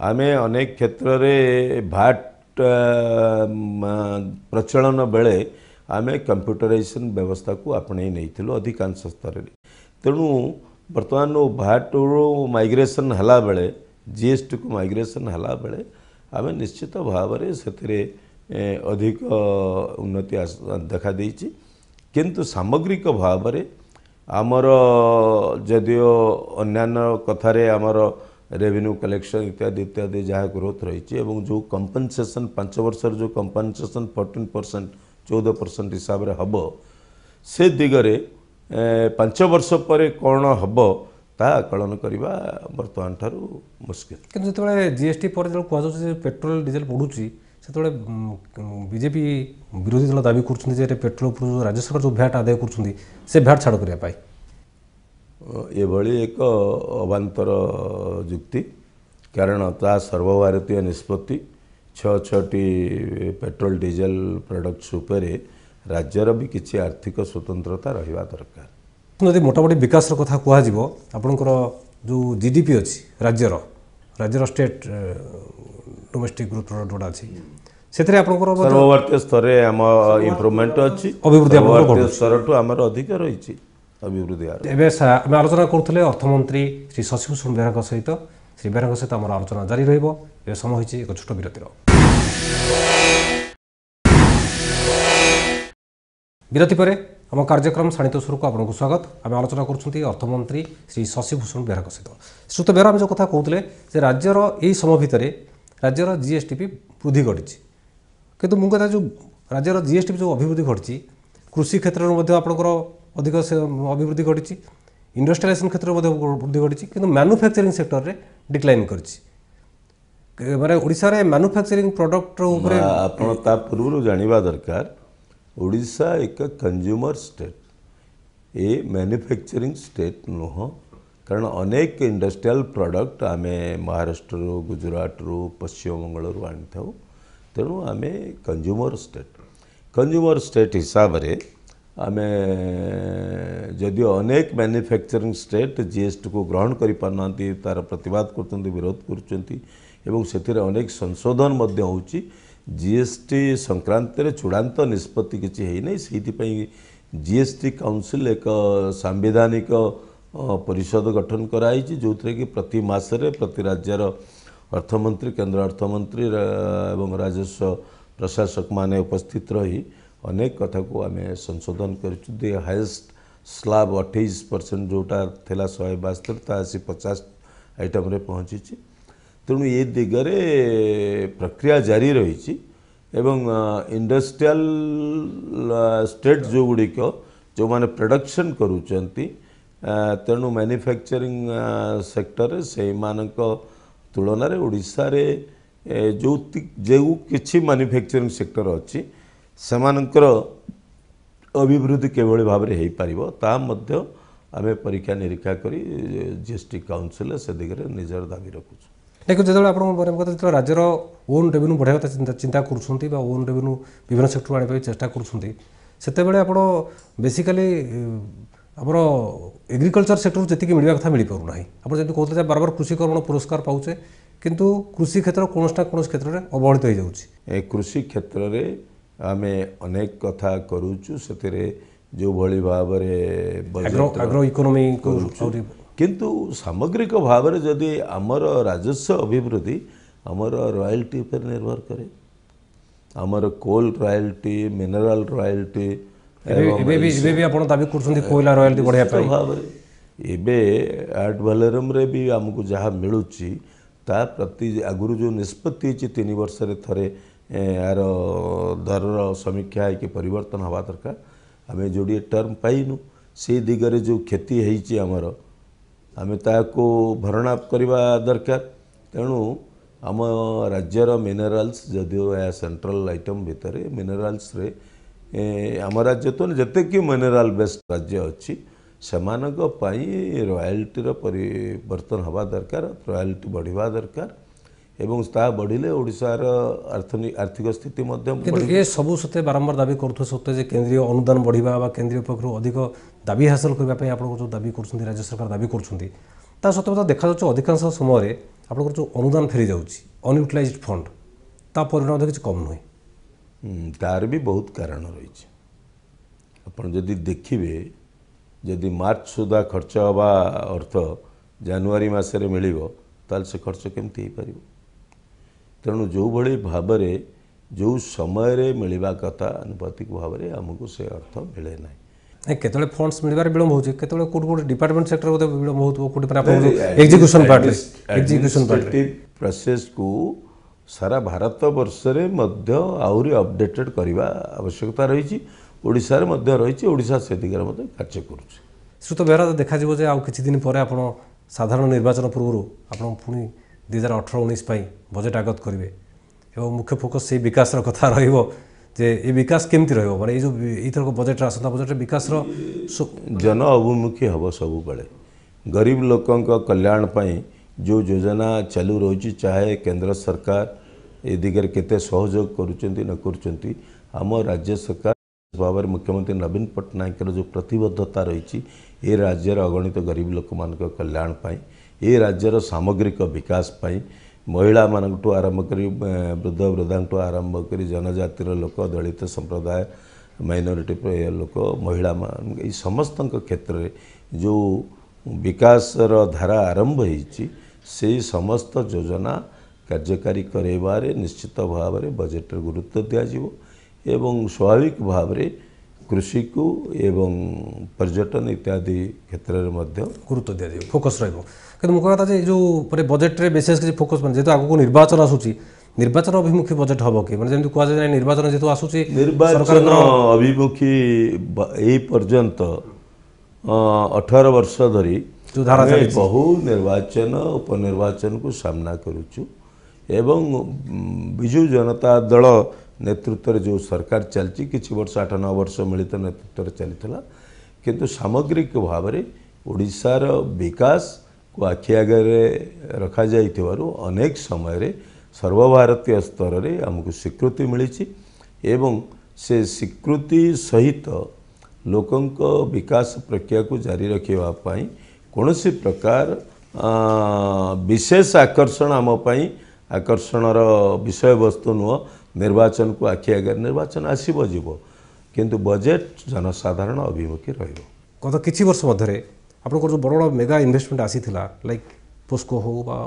ଆମେ ଅନେକ କ୍ଷେତ୍ରରେ ଭାଟ୍ ପ୍ରଚଳନ ବେଳେ ଆମେ କମ୍ପ୍ୟୁଟରାଇଜେସନ୍ ବ୍ୟବସ୍ଥାକୁ ଆପଣେଇ ନେଇଥିଲୁ ଅଧିକାଂଶ ସ୍ତରରେ ତେଣୁ ବର୍ତ୍ତମାନ ଭାଟ୍ରୁ ମାଇଗ୍ରେସନ୍ ହେଲାବେଳେ ଜିଏସ୍ଟିକୁ ମାଇଗ୍ରେସନ୍ ହେଲାବେଳେ ଆମେ ନିଶ୍ଚିତ ଭାବରେ ସେଥିରେ ଅଧିକ ଉନ୍ନତି ଦେଖାଦେଇଛି କିନ୍ତୁ ସାମଗ୍ରିକ ଭାବରେ ଆମର ଯଦିଓ ଅନ୍ୟାନ୍ୟ କଥାରେ ଆମର ରେଭିନ୍ୟୁ କଲେକ୍ସନ୍ ଇତ୍ୟାଦି ଇତ୍ୟାଦି ଯାହା ଗ୍ରୋଥ୍ ରହିଛି ଏବଂ ଯେଉଁ କମ୍ପେନ୍ସେସନ୍ ପାଞ୍ଚ ବର୍ଷର ଯେଉଁ କମ୍ପେନ୍ସେସନ୍ ଫର୍ଟିନ୍ ପରସେଣ୍ଟ ଚଉଦ ପରସେଣ୍ଟ ହିସାବରେ ହେବ ସେ ଦିଗରେ ପାଞ୍ଚ ବର୍ଷ ପରେ କ'ଣ ହେବ ତାହା ଆକଳନ କରିବା ବର୍ତ୍ତମାନ ଠାରୁ ମୁସ୍କିଲ କିନ୍ତୁ ଯେତେବେଳେ ଜିଏସ୍ଟି ପରେ ଯେତେବେଳେ କୁହାଯାଉଛି ଯେ ପେଟ୍ରୋଲ ଡିଜେଲ୍ ବଢ଼ୁଛି ସେତେବେଳେ ବିଜେପି ବିରୋଧୀ ଦଳ ଦାବି କରୁଛନ୍ତି ଯେ ଏଇଟା ପେଟ୍ରୋଲ ଉପରୁ ଯେଉଁ ରାଜ୍ୟ ସରକାର ଯେଉଁ ଭ୍ୟାଟ୍ ଆଦାୟ କରୁଛନ୍ତି ସେ ଭ୍ୟାଟ୍ ଛାଡ଼ କରିବା ପାଇଁ ଏଭଳି ଏକ ଅବାନ୍ତର ଯୁକ୍ତି କାରଣ ତା ସର୍ବଭାରତୀୟ ନିଷ୍ପତ୍ତି ଛଅ ଛଅଟି ପେଟ୍ରୋଲ ଡିଜେଲ ପ୍ରଡ଼କ୍ଟସ୍ ଉପରେ ରାଜ୍ୟର ବି କିଛି ଆର୍ଥିକ ସ୍ୱତନ୍ତ୍ରତା ରହିବା ଦରକାର ଯଦି ମୋଟାମୋଟି ବିକାଶର କଥା କୁହାଯିବ ଆପଣଙ୍କର ଯେଉଁ ଜି ଡି ପି ଅଛି ରାଜ୍ୟର ରାଜ୍ୟର ଷ୍ଟେଟ୍ ଡୋମେଷ୍ଟିକ୍ ଗ୍ରୁପ୍ ପ୍ରଡକ୍ଟ ଗୁଡ଼ା ଅଛି ସେଥିରେ ଆପଣଙ୍କର ସର୍ବଭାରତୀୟ ସ୍ତରରେ ଆମ ଇମ୍ପ୍ରୁଭମେଣ୍ଟ ଅଛି ଅଭିବୃଦ୍ଧି ସ୍ତରଠୁ ଆମର ଅଧିକ ରହିଛି ଅଭିବୃଦ୍ଧି ଏବେ ଆମେ ଆଲୋଚନା କରୁଥିଲେ ଅର୍ଥମନ୍ତ୍ରୀ ଶ୍ରୀ ଶଶିଭୂଷଣ ବେହେରାଙ୍କ ସହିତ ଶ୍ରୀ ବେହେରାଙ୍କ ସହିତ ଆମର ଆଲୋଚନା ଜାରି ରହିବ ଏବେ ସମୟ ହୋଇଛି ଏକ ଛୋଟ ବିରତିର ବିରତି ପରେ ଆମ କାର୍ଯ୍ୟକ୍ରମ ଶାଣିତ ସ୍ୱରକୁ ଆପଣଙ୍କୁ ସ୍ୱାଗତ ଆମେ ଆଲୋଚନା କରୁଛନ୍ତି ଅର୍ଥମନ୍ତ୍ରୀ ଶ୍ରୀ ଶଶିଭୂଷଣ ବେହେରାଙ୍କ ସହିତ ଶ୍ରୀତ ବେହେରା ଆମେ ଯେଉଁ କଥା କହୁଥିଲେ ଯେ ରାଜ୍ୟର ଏହି ସମୟ ଭିତରେ ରାଜ୍ୟର ଜିଏସ୍ଟି ବି ବୃଦ୍ଧି ଘଟିଛି କିନ୍ତୁ ମୁଁ କଥା ଯେଉଁ ରାଜ୍ୟର ଜି ଏସ୍ ଟି ଯେଉଁ ଅଭିବୃଦ୍ଧି ଘଟିଛି କୃଷି କ୍ଷେତ୍ରରେ ମଧ୍ୟ ଆପଣଙ୍କର ଅଧିକ ଅଭିବୃଦ୍ଧି ଘଟିଛି ଇଣ୍ଡଷ୍ଟ୍ରିଆଲାଇଜେସନ୍ କ୍ଷେତ୍ରରେ ମଧ୍ୟ ବୃଦ୍ଧି ଘଟିଛି କିନ୍ତୁ ମ୍ୟାନୁଫ୍ୟାକ୍ଚରିଂ ସେକ୍ଟରରେ ଡିକ୍ଲାଇନ୍ କରିଛି ମାନେ ଓଡ଼ିଶାରେ ମ୍ୟାନୁଫ୍ୟାକ୍ଚରିଂ ପ୍ରଡକ୍ଟର ଉପରେ ଆପଣ ତା ପୂର୍ବରୁ ଜାଣିବା ଦରକାର ଓଡ଼ିଶା ଏକ consumer state a manufacturing state ନୁହଁ କାରଣ ଅନେକ ଇଣ୍ଡଷ୍ଟ୍ରିଆଲ୍ ପ୍ରଡକ୍ଟ ଆମେ ମହାରାଷ୍ଟ୍ରରୁ ଗୁଜୁରାଟରୁ ପଶ୍ଚିମବଙ୍ଗଳରୁ ଆଣିଥାଉ ତେଣୁ ଆମେ କଞ୍ଜୁମର ଷ୍ଟେଟ୍ କଞ୍ଜୁମର ଷ୍ଟେଟ୍ ହିସାବରେ ଆମେ ଯଦିଓ ଅନେକ ମ୍ୟାନୁଫ୍ୟାକ୍ଚରିଂ ଷ୍ଟେଟ୍ ଜିଏସ୍ଟିକୁ ଗ୍ରହଣ କରିପାରୁନାହାନ୍ତି ତା'ର ପ୍ରତିବାଦ କରୁଛନ୍ତି ବିରୋଧ କରୁଛନ୍ତି ଏବଂ ସେଥିରେ ଅନେକ ସଂଶୋଧନ ମଧ୍ୟ ହେଉଛି ଜିଏସ୍ଟି ସଂକ୍ରାନ୍ତରେ ଚୂଡ଼ାନ୍ତ ନିଷ୍ପତ୍ତି କିଛି ହେଇନାହିଁ ସେଇଥିପାଇଁ ଜିଏସ୍ଟି କାଉନସିଲ୍ ଏକ ସାମ୍ବିଧାନିକ ପରିଷଦ ଗଠନ କରାଯାଇଛି ଯେଉଁଥିରେ କି ପ୍ରତି ମାସରେ ପ୍ରତି ରାଜ୍ୟର ଅର୍ଥମନ୍ତ୍ରୀ କେନ୍ଦ୍ର ଅର୍ଥମନ୍ତ୍ରୀ ଏବଂ ରାଜସ୍ୱ ପ୍ରଶାସକମାନେ ଉପସ୍ଥିତ ରହି ଅନେକ କଥାକୁ ଆମେ ସଂଶୋଧନ କରିଛୁ ଦି ହାଏଷ୍ଟ ସ୍ଲାବ୍ ଅଠେଇଶ ପରସେଣ୍ଟ ଯେଉଁଟା ଥିଲା ଶହେ ବାସ୍ତରୀ ତାହା ଆସି ପଚାଶ ଆଇଟମ୍ରେ ପହଞ୍ଚିଛି ତେଣୁ ଏ ଦିଗରେ ପ୍ରକ୍ରିୟା ଜାରି ରହିଛି ଏବଂ ଇଣ୍ଡଷ୍ଟ୍ରିଆଲ ଷ୍ଟେଟ୍ ଯେଉଁଗୁଡ଼ିକ ଯେଉଁମାନେ ପ୍ରଡକ୍ସନ୍ କରୁଛନ୍ତି ତେଣୁ ମ୍ୟାନୁଫ୍ୟାକ୍ଚରିଂ ସେକ୍ଟରରେ ସେଇମାନଙ୍କ ତୁଳନାରେ ଓଡ଼ିଶାରେ ଯେଉଁ ଯେଉଁ କିଛି ମାନୁଫ୍ୟାକ୍ଚରିଂ ସେକ୍ଟର ଅଛି ସେମାନଙ୍କର ଅଭିବୃଦ୍ଧି କିଭଳି ଭାବରେ ହୋଇପାରିବ ତାହା ମଧ୍ୟ ଆମେ ପରୀକ୍ଷା ନିରୀକ୍ଷା କରି ଜି ଏସ୍ ଟି କାଉନସିଲ୍ରେ ସେ ଦିଗରେ ନିଜର ଦାବି ରଖୁଛୁ ଦେଖନ୍ତୁ ଯେତେବେଳେ ଆପଣ ମନେ କଥା ଯେତେବେଳେ ରାଜ୍ୟର ଓନ୍ ରେଭିନ୍ୟୁ ବଢ଼ାଇବା କଥା ଚିନ୍ତା କରୁଛନ୍ତି ବା ଓନ୍ ରେଭିନ୍ୟୁ ବିଭିନ୍ନ ସେକ୍ଟରକୁ ଆଣିବା ପାଇଁ ଚେଷ୍ଟା କରୁଛନ୍ତି ସେତେବେଳେ ଆପଣ ବେସିକାଲି ଆମର ଏଗ୍ରିକଲଚର ସେକ୍ଟରରୁ ଯେତିକି ମିଳିବା କଥା ମିଳିପାରୁନାହିଁ ଆପଣ ଯେମିତି କହୁଥିଲେ ଯେ ବାରବାର କୃଷିକର୍ମଣ ପୁରସ୍କାର ପାଉଛେ କିନ୍ତୁ କୃଷି କ୍ଷେତ୍ର କୌଣସି ନା କୌଣସି କ୍ଷେତ୍ରରେ ଅବହେଳିତ ହୋଇଯାଉଛି ଏ କୃଷି କ୍ଷେତ୍ରରେ ଆମେ ଅନେକ କଥା କରୁଛୁ ସେଥିରେ ଯେଉଁଭଳି ଭାବରେ ଆଗ୍ରୋ ଇକୋନୋମି କିନ୍ତୁ ସାମଗ୍ରିକ ଭାବରେ ଯଦି ଆମର ରାଜସ୍ୱ ଅଭିବୃଦ୍ଧି ଆମର ରୟାଲିଟି ଉପରେ ନିର୍ଭର କରେ ଆମର କୋଲ୍ ରୟାଲିଟି ମିନେରାଲ୍ ରୟାଲିଟି ଏବେ ବି ଏବେ ବି ଆପଣ ଦାବି କରୁଛନ୍ତି କୋଇଲା ରୟାଲଟି ବଢ଼ିବା ପାଇଁ ଭାବରେ ଏବେ ଆଟ୍ ଭାଲେରମ୍ରେ ବି ଆମକୁ ଯାହା ମିଳୁଛି ତା ପ୍ରତି ଆଗରୁ ଯେଉଁ ନିଷ୍ପତ୍ତି ହେଇଛି ତିନି ବର୍ଷରେ ଥରେ ଏହାର ଦରର ସମୀକ୍ଷା ହେଇକି ପରିବର୍ତ୍ତନ ହେବା ଦରକାର ଆମେ ଯୋଡ଼ିଏ ଟର୍ମ ପାଇନୁ ସେଇ ଦିଗରେ ଯେଉଁ କ୍ଷତି ହେଇଛି ଆମର ଆମେ ତାହାକୁ ଭରଣା କରିବା ଦରକାର ତେଣୁ ଆମ ରାଜ୍ୟର ମିନେରାଲ୍ସ ଯଦିଓ ଏହା ସେଣ୍ଟ୍ରାଲ୍ ଆଇଟମ୍ ଭିତରେ ମିନେରାଲ୍ସରେ ଆମ ରାଜ୍ୟ ତ ଯେତିକି ମିନେରାଲ୍ ବେଷ୍ଟ ରାଜ୍ୟ ଅଛି ସେମାନଙ୍କ ପାଇଁ ରୟାଲିଟିର ପରିବର୍ତ୍ତନ ହେବା ଦରକାର ରୟାଲିଟି ବଢ଼ିବା ଦରକାର ଏବଂ ତାହା ବଢ଼ିଲେ ଓଡ଼ିଶାର ଆର୍ଥିକ ସ୍ଥିତି ମଧ୍ୟ ଏ ସବୁ ସତ୍ତ୍ୱେ ବାରମ୍ବାର ଦାବି କରୁଥିବା ସତ୍ତ୍ୱେ ଯେ କେନ୍ଦ୍ରୀୟ ଅନୁଦାନ ବଢ଼ିବା ବା କେନ୍ଦ୍ରୀୟ ପକ୍ଷରୁ ଅଧିକ ଦାବି ହାସଲ କରିବା ପାଇଁ ଆପଣଙ୍କୁ ଯେଉଁ ଦାବି କରୁଛନ୍ତି ରାଜ୍ୟ ସରକାର ଦାବି କରୁଛନ୍ତି ତା ସତ୍ତ୍ୱେ ତ ଦେଖାଯାଉଛି ଅଧିକାଂଶ ସମୟରେ ଆପଣଙ୍କର ଯେଉଁ ଅନୁଦାନ ଫେରିଯାଉଛି ଅନୟୁଟିଲାଇଜ୍ ଫଣ୍ଡ ତା ପରିମାଣ ତ କିଛି କମ୍ ନୁହେଁ ତାର ବି ବହୁତ କାରଣ ରହିଛି ଆପଣ ଯଦି ଦେଖିବେ ଯଦି ମାର୍ଚ୍ଚ ସୁଦ୍ଧା ଖର୍ଚ୍ଚ ହେବା ଅର୍ଥ ଜାନୁଆରୀ ମାସରେ ମିଳିବ ତାହେଲେ ସେ ଖର୍ଚ୍ଚ କେମିତି ହେଇପାରିବ ତେଣୁ ଯେଉଁଭଳି ଭାବରେ ଯେଉଁ ସମୟରେ ମିଳିବା କଥା ଆନୁପାତିକ ଭାବରେ ଆମକୁ ସେ ଅର୍ଥ ମିଳେ ନାହିଁ କେତେବେଳେ ଫଣ୍ଡସ୍ ମିଳିବାରେ ବିଳମ୍ବ ହେଉଛି କେତେବେଳେ କୋଉଠି କୋଉଠି ଡିପାର୍ଟମେଣ୍ଟ ସେକ୍ଟର ବୋଧେ ବିଳମ୍ବ ହେଉଥିବ କୋଉଠି ଏକ୍ଜିକ୍ୟୁସନ୍ ପାର୍ଟ ଏକ୍ଜିକ୍ୟୁସନ୍ ପାର୍ଟ ପ୍ରୋସେସ୍କୁ ସାରା ଭାରତ ବର୍ଷରେ ମଧ୍ୟ ଆହୁରି ଅପଡେଟେଡ଼୍ କରିବା ଆବଶ୍ୟକତା ରହିଛି ଓଡ଼ିଶାରେ ମଧ୍ୟ ରହିଛି ଓଡ଼ିଶା ସେ ଦିଗରେ ମଧ୍ୟ କାର୍ଯ୍ୟ କରୁଛି ଶ୍ରୁତ ବେହେରା ଦେଖାଯିବ ଯେ ଆଉ କିଛି ଦିନ ପରେ ଆପଣ ସାଧାରଣ ନିର୍ବାଚନ ପୂର୍ବରୁ ଆପଣ ପୁଣି ଦୁଇ ହଜାର ଅଠର ଉଣେଇଶ ପାଇଁ ବଜେଟ୍ ଆଗତ କରିବେ ଏବଂ ମୁଖ୍ୟ ଫୋକସ୍ ସେଇ ବିକାଶର କଥା ରହିବ ଯେ ଏ ବିକାଶ କେମିତି ରହିବ ମାନେ ଏଇ ଯେଉଁ ଏଇଥରକ ବଜେଟ୍ ଆସନ୍ତା ବଜେଟ୍ରେ ବିକାଶର ଜନ ଅଭିମୁଖୀ ହେବ ସବୁବେଳେ ଗରିବ ଲୋକଙ୍କ କଲ୍ୟାଣ ପାଇଁ जो योजना चालू रही चाहे केन्द्र सरकार ए दिगरे केते करम राज्य सरकार भाव मुख्यमंत्री नवीन पट्टनायकर जो प्रतबद्धता रही ए राज्यर अगणित गरीब लोक मान कल्याण ए राज्यर सामग्रिक विकास महिला मू आरंभ कर वृद्ध वृद्धा आरंभ कर जनजातिर लोक दलित संप्रदाय माइनोरीटी लोक महिला समस्त क्षेत्र में जो विकास धारा आरंभ होती সেই समस्त योजना কার্যকরী করেবারে নিশ্চিত ভাবে বাজেট গুরুত্ব দ্যাজিব এবং স্বাভাবিক ভাবে কৃষিকু এবং পর্যটন ইত্যাদি ক্ষেত্রের মধ্যে গুরুত্ব দ্যাদিব ফোকাস রইব কারণ মুখ কথা যে যে পরে বাজেট রে বেসিস করে ফোকাস পন যে তো আগোক নির্বাচন আসুচি নির্বাচন অভিমুখী বাজেট হব কি মানে যে কোয়া যে নির্বাচন যে তো আসুচি সরকারৰ অভিমুখী এই পর্যন্ত 18 বছৰ ধৰি ବହୁ ନିର୍ବାଚନ ଉପନିର୍ବାଚନକୁ ସାମ୍ନା କରୁଛୁ ଏବଂ ବିଜୁ ଜନତା ଦଳ ନେତୃତ୍ୱରେ ଯେଉଁ ସରକାର ଚାଲିଛି କିଛି ବର୍ଷ ଆଠ ନଅ ବର୍ଷ ମିଳିତ ନେତୃତ୍ୱରେ ଚାଲିଥିଲା କିନ୍ତୁ ସାମଗ୍ରିକ ଭାବରେ ଓଡ଼ିଶାର ବିକାଶକୁ ଆଖି ଆଗରେ ରଖାଯାଇଥିବାରୁ ଅନେକ ସମୟରେ ସର୍ବଭାରତୀୟ ସ୍ତରରେ ଆମକୁ ସ୍ୱୀକୃତି ମିଳିଛି ଏବଂ ସେ ସ୍ୱୀକୃତି ସହିତ ଲୋକଙ୍କ ବିକାଶ ପ୍ରକ୍ରିୟାକୁ ଜାରି ରଖିବା ପାଇଁ କୌଣସି ପ୍ରକାର ବିଶେଷ ଆକର୍ଷଣ ଆମ ପାଇଁ ଆକର୍ଷଣର ବିଷୟବସ୍ତୁ ନୁହଁ ନିର୍ବାଚନକୁ ଆଖି ଆଗରେ ନିର୍ବାଚନ ଆସିବ ଯିବ କିନ୍ତୁ ବଜେଟ୍ ଜନସାଧାରଣ ଅଭିମୁଖୀ ରହିବ ଗତ କିଛି ବର୍ଷ ମଧ୍ୟରେ ଆପଣଙ୍କର ଯେଉଁ ବଡ଼ ବଡ଼ ମେଗା ଇନ୍ଭେଷ୍ଟମେଣ୍ଟ ଆସିଥିଲା ଲାଇକ୍ ପୋସ୍କୋ ହେଉ ବା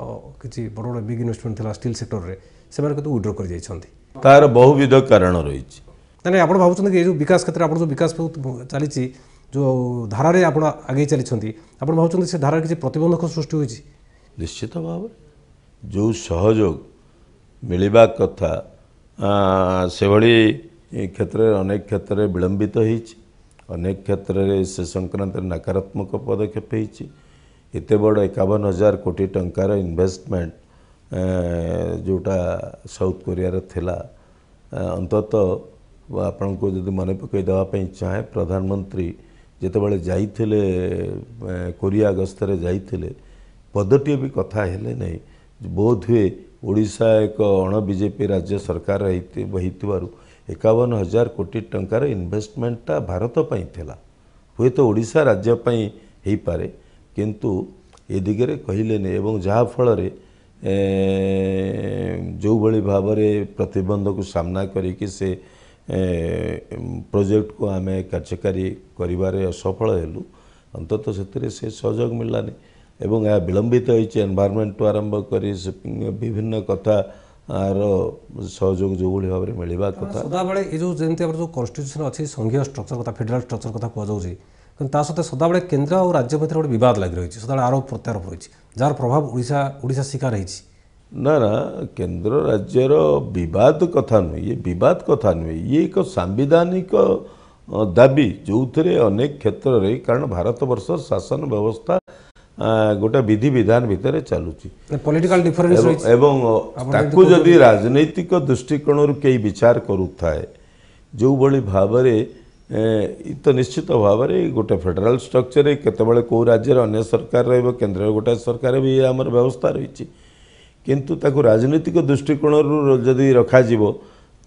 କିଛି ବଡ଼ ବଡ଼ ବିଗ୍ ଇନ୍ଭେଷ୍ଟମେଣ୍ଟ ଥିଲା ଷ୍ଟିଲ୍ ସେକ୍ଟରରେ ସେମାନେ କିନ୍ତୁ ଉଇଡ୍ର କରିଯାଇଛନ୍ତି ତାହାର ବହୁବିଧ କାରଣ ରହିଛି ତାହେଲେ ଆପଣ ଭାବୁଛନ୍ତି କି ଏ ଯେଉଁ ବିକାଶ କ୍ଷେତ୍ରରେ ଆପଣ ଯେଉଁ ବିକାଶ ଚାଲିଛି ଯେଉଁ ଧାରାରେ ଆପଣ ଆଗେଇ ଚାଲିଛନ୍ତି ଆପଣ ଭାବୁଛନ୍ତି ସେ ଧାରାରେ କିଛି ପ୍ରତିବନ୍ଧକ ସୃଷ୍ଟି ହୋଇଛି ନିଶ୍ଚିତ ଭାବରେ ଯେଉଁ ସହଯୋଗ ମିଳିବା କଥା ସେଭଳି କ୍ଷେତ୍ରରେ ଅନେକ କ୍ଷେତ୍ରରେ ବିଳମ୍ବିତ ହେଇଛି ଅନେକ କ୍ଷେତ୍ରରେ ସେ ସଂକ୍ରାନ୍ତରେ ନକାରାତ୍ମକ ପଦକ୍ଷେପ ହେଇଛି ଏତେ ବଡ଼ ଏକାବନ ହଜାର କୋଟି ଟଙ୍କାର ଇନଭେଷ୍ଟମେଣ୍ଟ ଯେଉଁଟା ସାଉଥ୍ କୋରିଆର ଥିଲା ଅନ୍ତତଃ ଆପଣଙ୍କୁ ଯଦି ମନେ ପକାଇ ଦେବା ପାଇଁ ଚାହେଁ ପ୍ରଧାନମନ୍ତ୍ରୀ ଯେତେବେଳେ ଯାଇଥିଲେ କୋରିଆ ଗସ୍ତରେ ଯାଇଥିଲେ ପଦଟିଏ ବି କଥା ହେଲେ ନାହିଁ ବୋଧ ହୁଏ ଓଡ଼ିଶା ଏକ ଅଣ ବିଜେପି ରାଜ୍ୟ ସରକାର ହେଇଥିବାରୁ ଏକାବନ ହଜାର କୋଟି ଟଙ୍କାର ଇନଭେଷ୍ଟମେଣ୍ଟଟା ଭାରତ ପାଇଁ ଥିଲା ହୁଏତ ଓଡ଼ିଶା ରାଜ୍ୟ ପାଇଁ ହେଇପାରେ କିନ୍ତୁ ଏ ଦିଗରେ କହିଲେନି ଏବଂ ଯାହାଫଳରେ ଯେଉଁଭଳି ଭାବରେ ପ୍ରତିବନ୍ଧକୁ ସାମ୍ନା କରିକି ସେ ପ୍ରୋଜେକ୍ଟକୁ ଆମେ କାର୍ଯ୍ୟକାରୀ କରିବାରେ ଅସଫଳ ହେଲୁ ଅନ୍ତତଃ ସେଥିରେ ସେ ସହଯୋଗ ମିଳିଲାନି ଏବଂ ଏହା ବିଳମ୍ବିତ ହୋଇଛି ଏନ୍ଭାରମେଣ୍ଟଠୁ ଆରମ୍ଭ କରି ବିଭିନ୍ନ କଥା ଆର ସହଯୋଗ ଯେଉଁଭଳି ଭାବରେ ମିଳିବା କଥା ସଦାବେଳେ ଏ ଯେଉଁ ଯେମିତି ଆମର ଯେଉଁ କନଷ୍ଟିଚ୍ୟୁସନ୍ ଅଛି ସଂଘୀୟ ଷ୍ଟ୍ରକ୍ଚର୍ କଥା ଫେଡେରାଲ ଷ୍ଟ୍ରକ୍ଚର୍ କଥା କୁହାଯାଉଛି କିନ୍ତୁ ତା ସହିତ ସଦାବେଳେ କେନ୍ଦ୍ର ଆଉ ରାଜ୍ୟ ମଧ୍ୟରେ ଗୋଟେ ବିବାଦ ଲାଗି ରହିଛି ସଦାବେଳେ ଆରୋପ ପ୍ରତ୍ୟାରୋପ ରହିଛି ଯାହାର ପ୍ରଭାବ ଓଡ଼ିଶା ଓଡ଼ିଶା ଶିକାର ହୋଇଛି ନା ନା କେନ୍ଦ୍ର ରାଜ୍ୟର ବିବାଦ କଥା ନୁହେଁ ଇଏ ବିବାଦ କଥା ନୁହେଁ ଇଏ ଏକ ସାମ୍ବିଧାନିକ ଦାବି ଯେଉଁଥିରେ ଅନେକ କ୍ଷେତ୍ରରେ କାରଣ ଭାରତବର୍ଷର ଶାସନ ବ୍ୟବସ୍ଥା ଗୋଟେ ବିଧି ବିଧାନ ଭିତରେ ଚାଲୁଛି ଏବଂ ତାକୁ ଯଦି ରାଜନୈତିକ ଦୃଷ୍ଟିକୋଣରୁ କେହି ବିଚାର କରୁଥାଏ ଯେଉଁଭଳି ଭାବରେ ତ ନିଶ୍ଚିତ ଭାବରେ ଗୋଟେ ଫେଡେରାଲ ଷ୍ଟ୍ରକ୍ଚରରେ କେତେବେଳେ କେଉଁ ରାଜ୍ୟରେ ଅନ୍ୟ ସରକାର ରହିବ କେନ୍ଦ୍ରରେ ଗୋଟାଏ ସରକାର ବି ଆମର ବ୍ୟବସ୍ଥା ରହିଛି କିନ୍ତୁ ତାକୁ ରାଜନୈତିକ ଦୃଷ୍ଟିକୋଣରୁ ଯଦି ରଖାଯିବ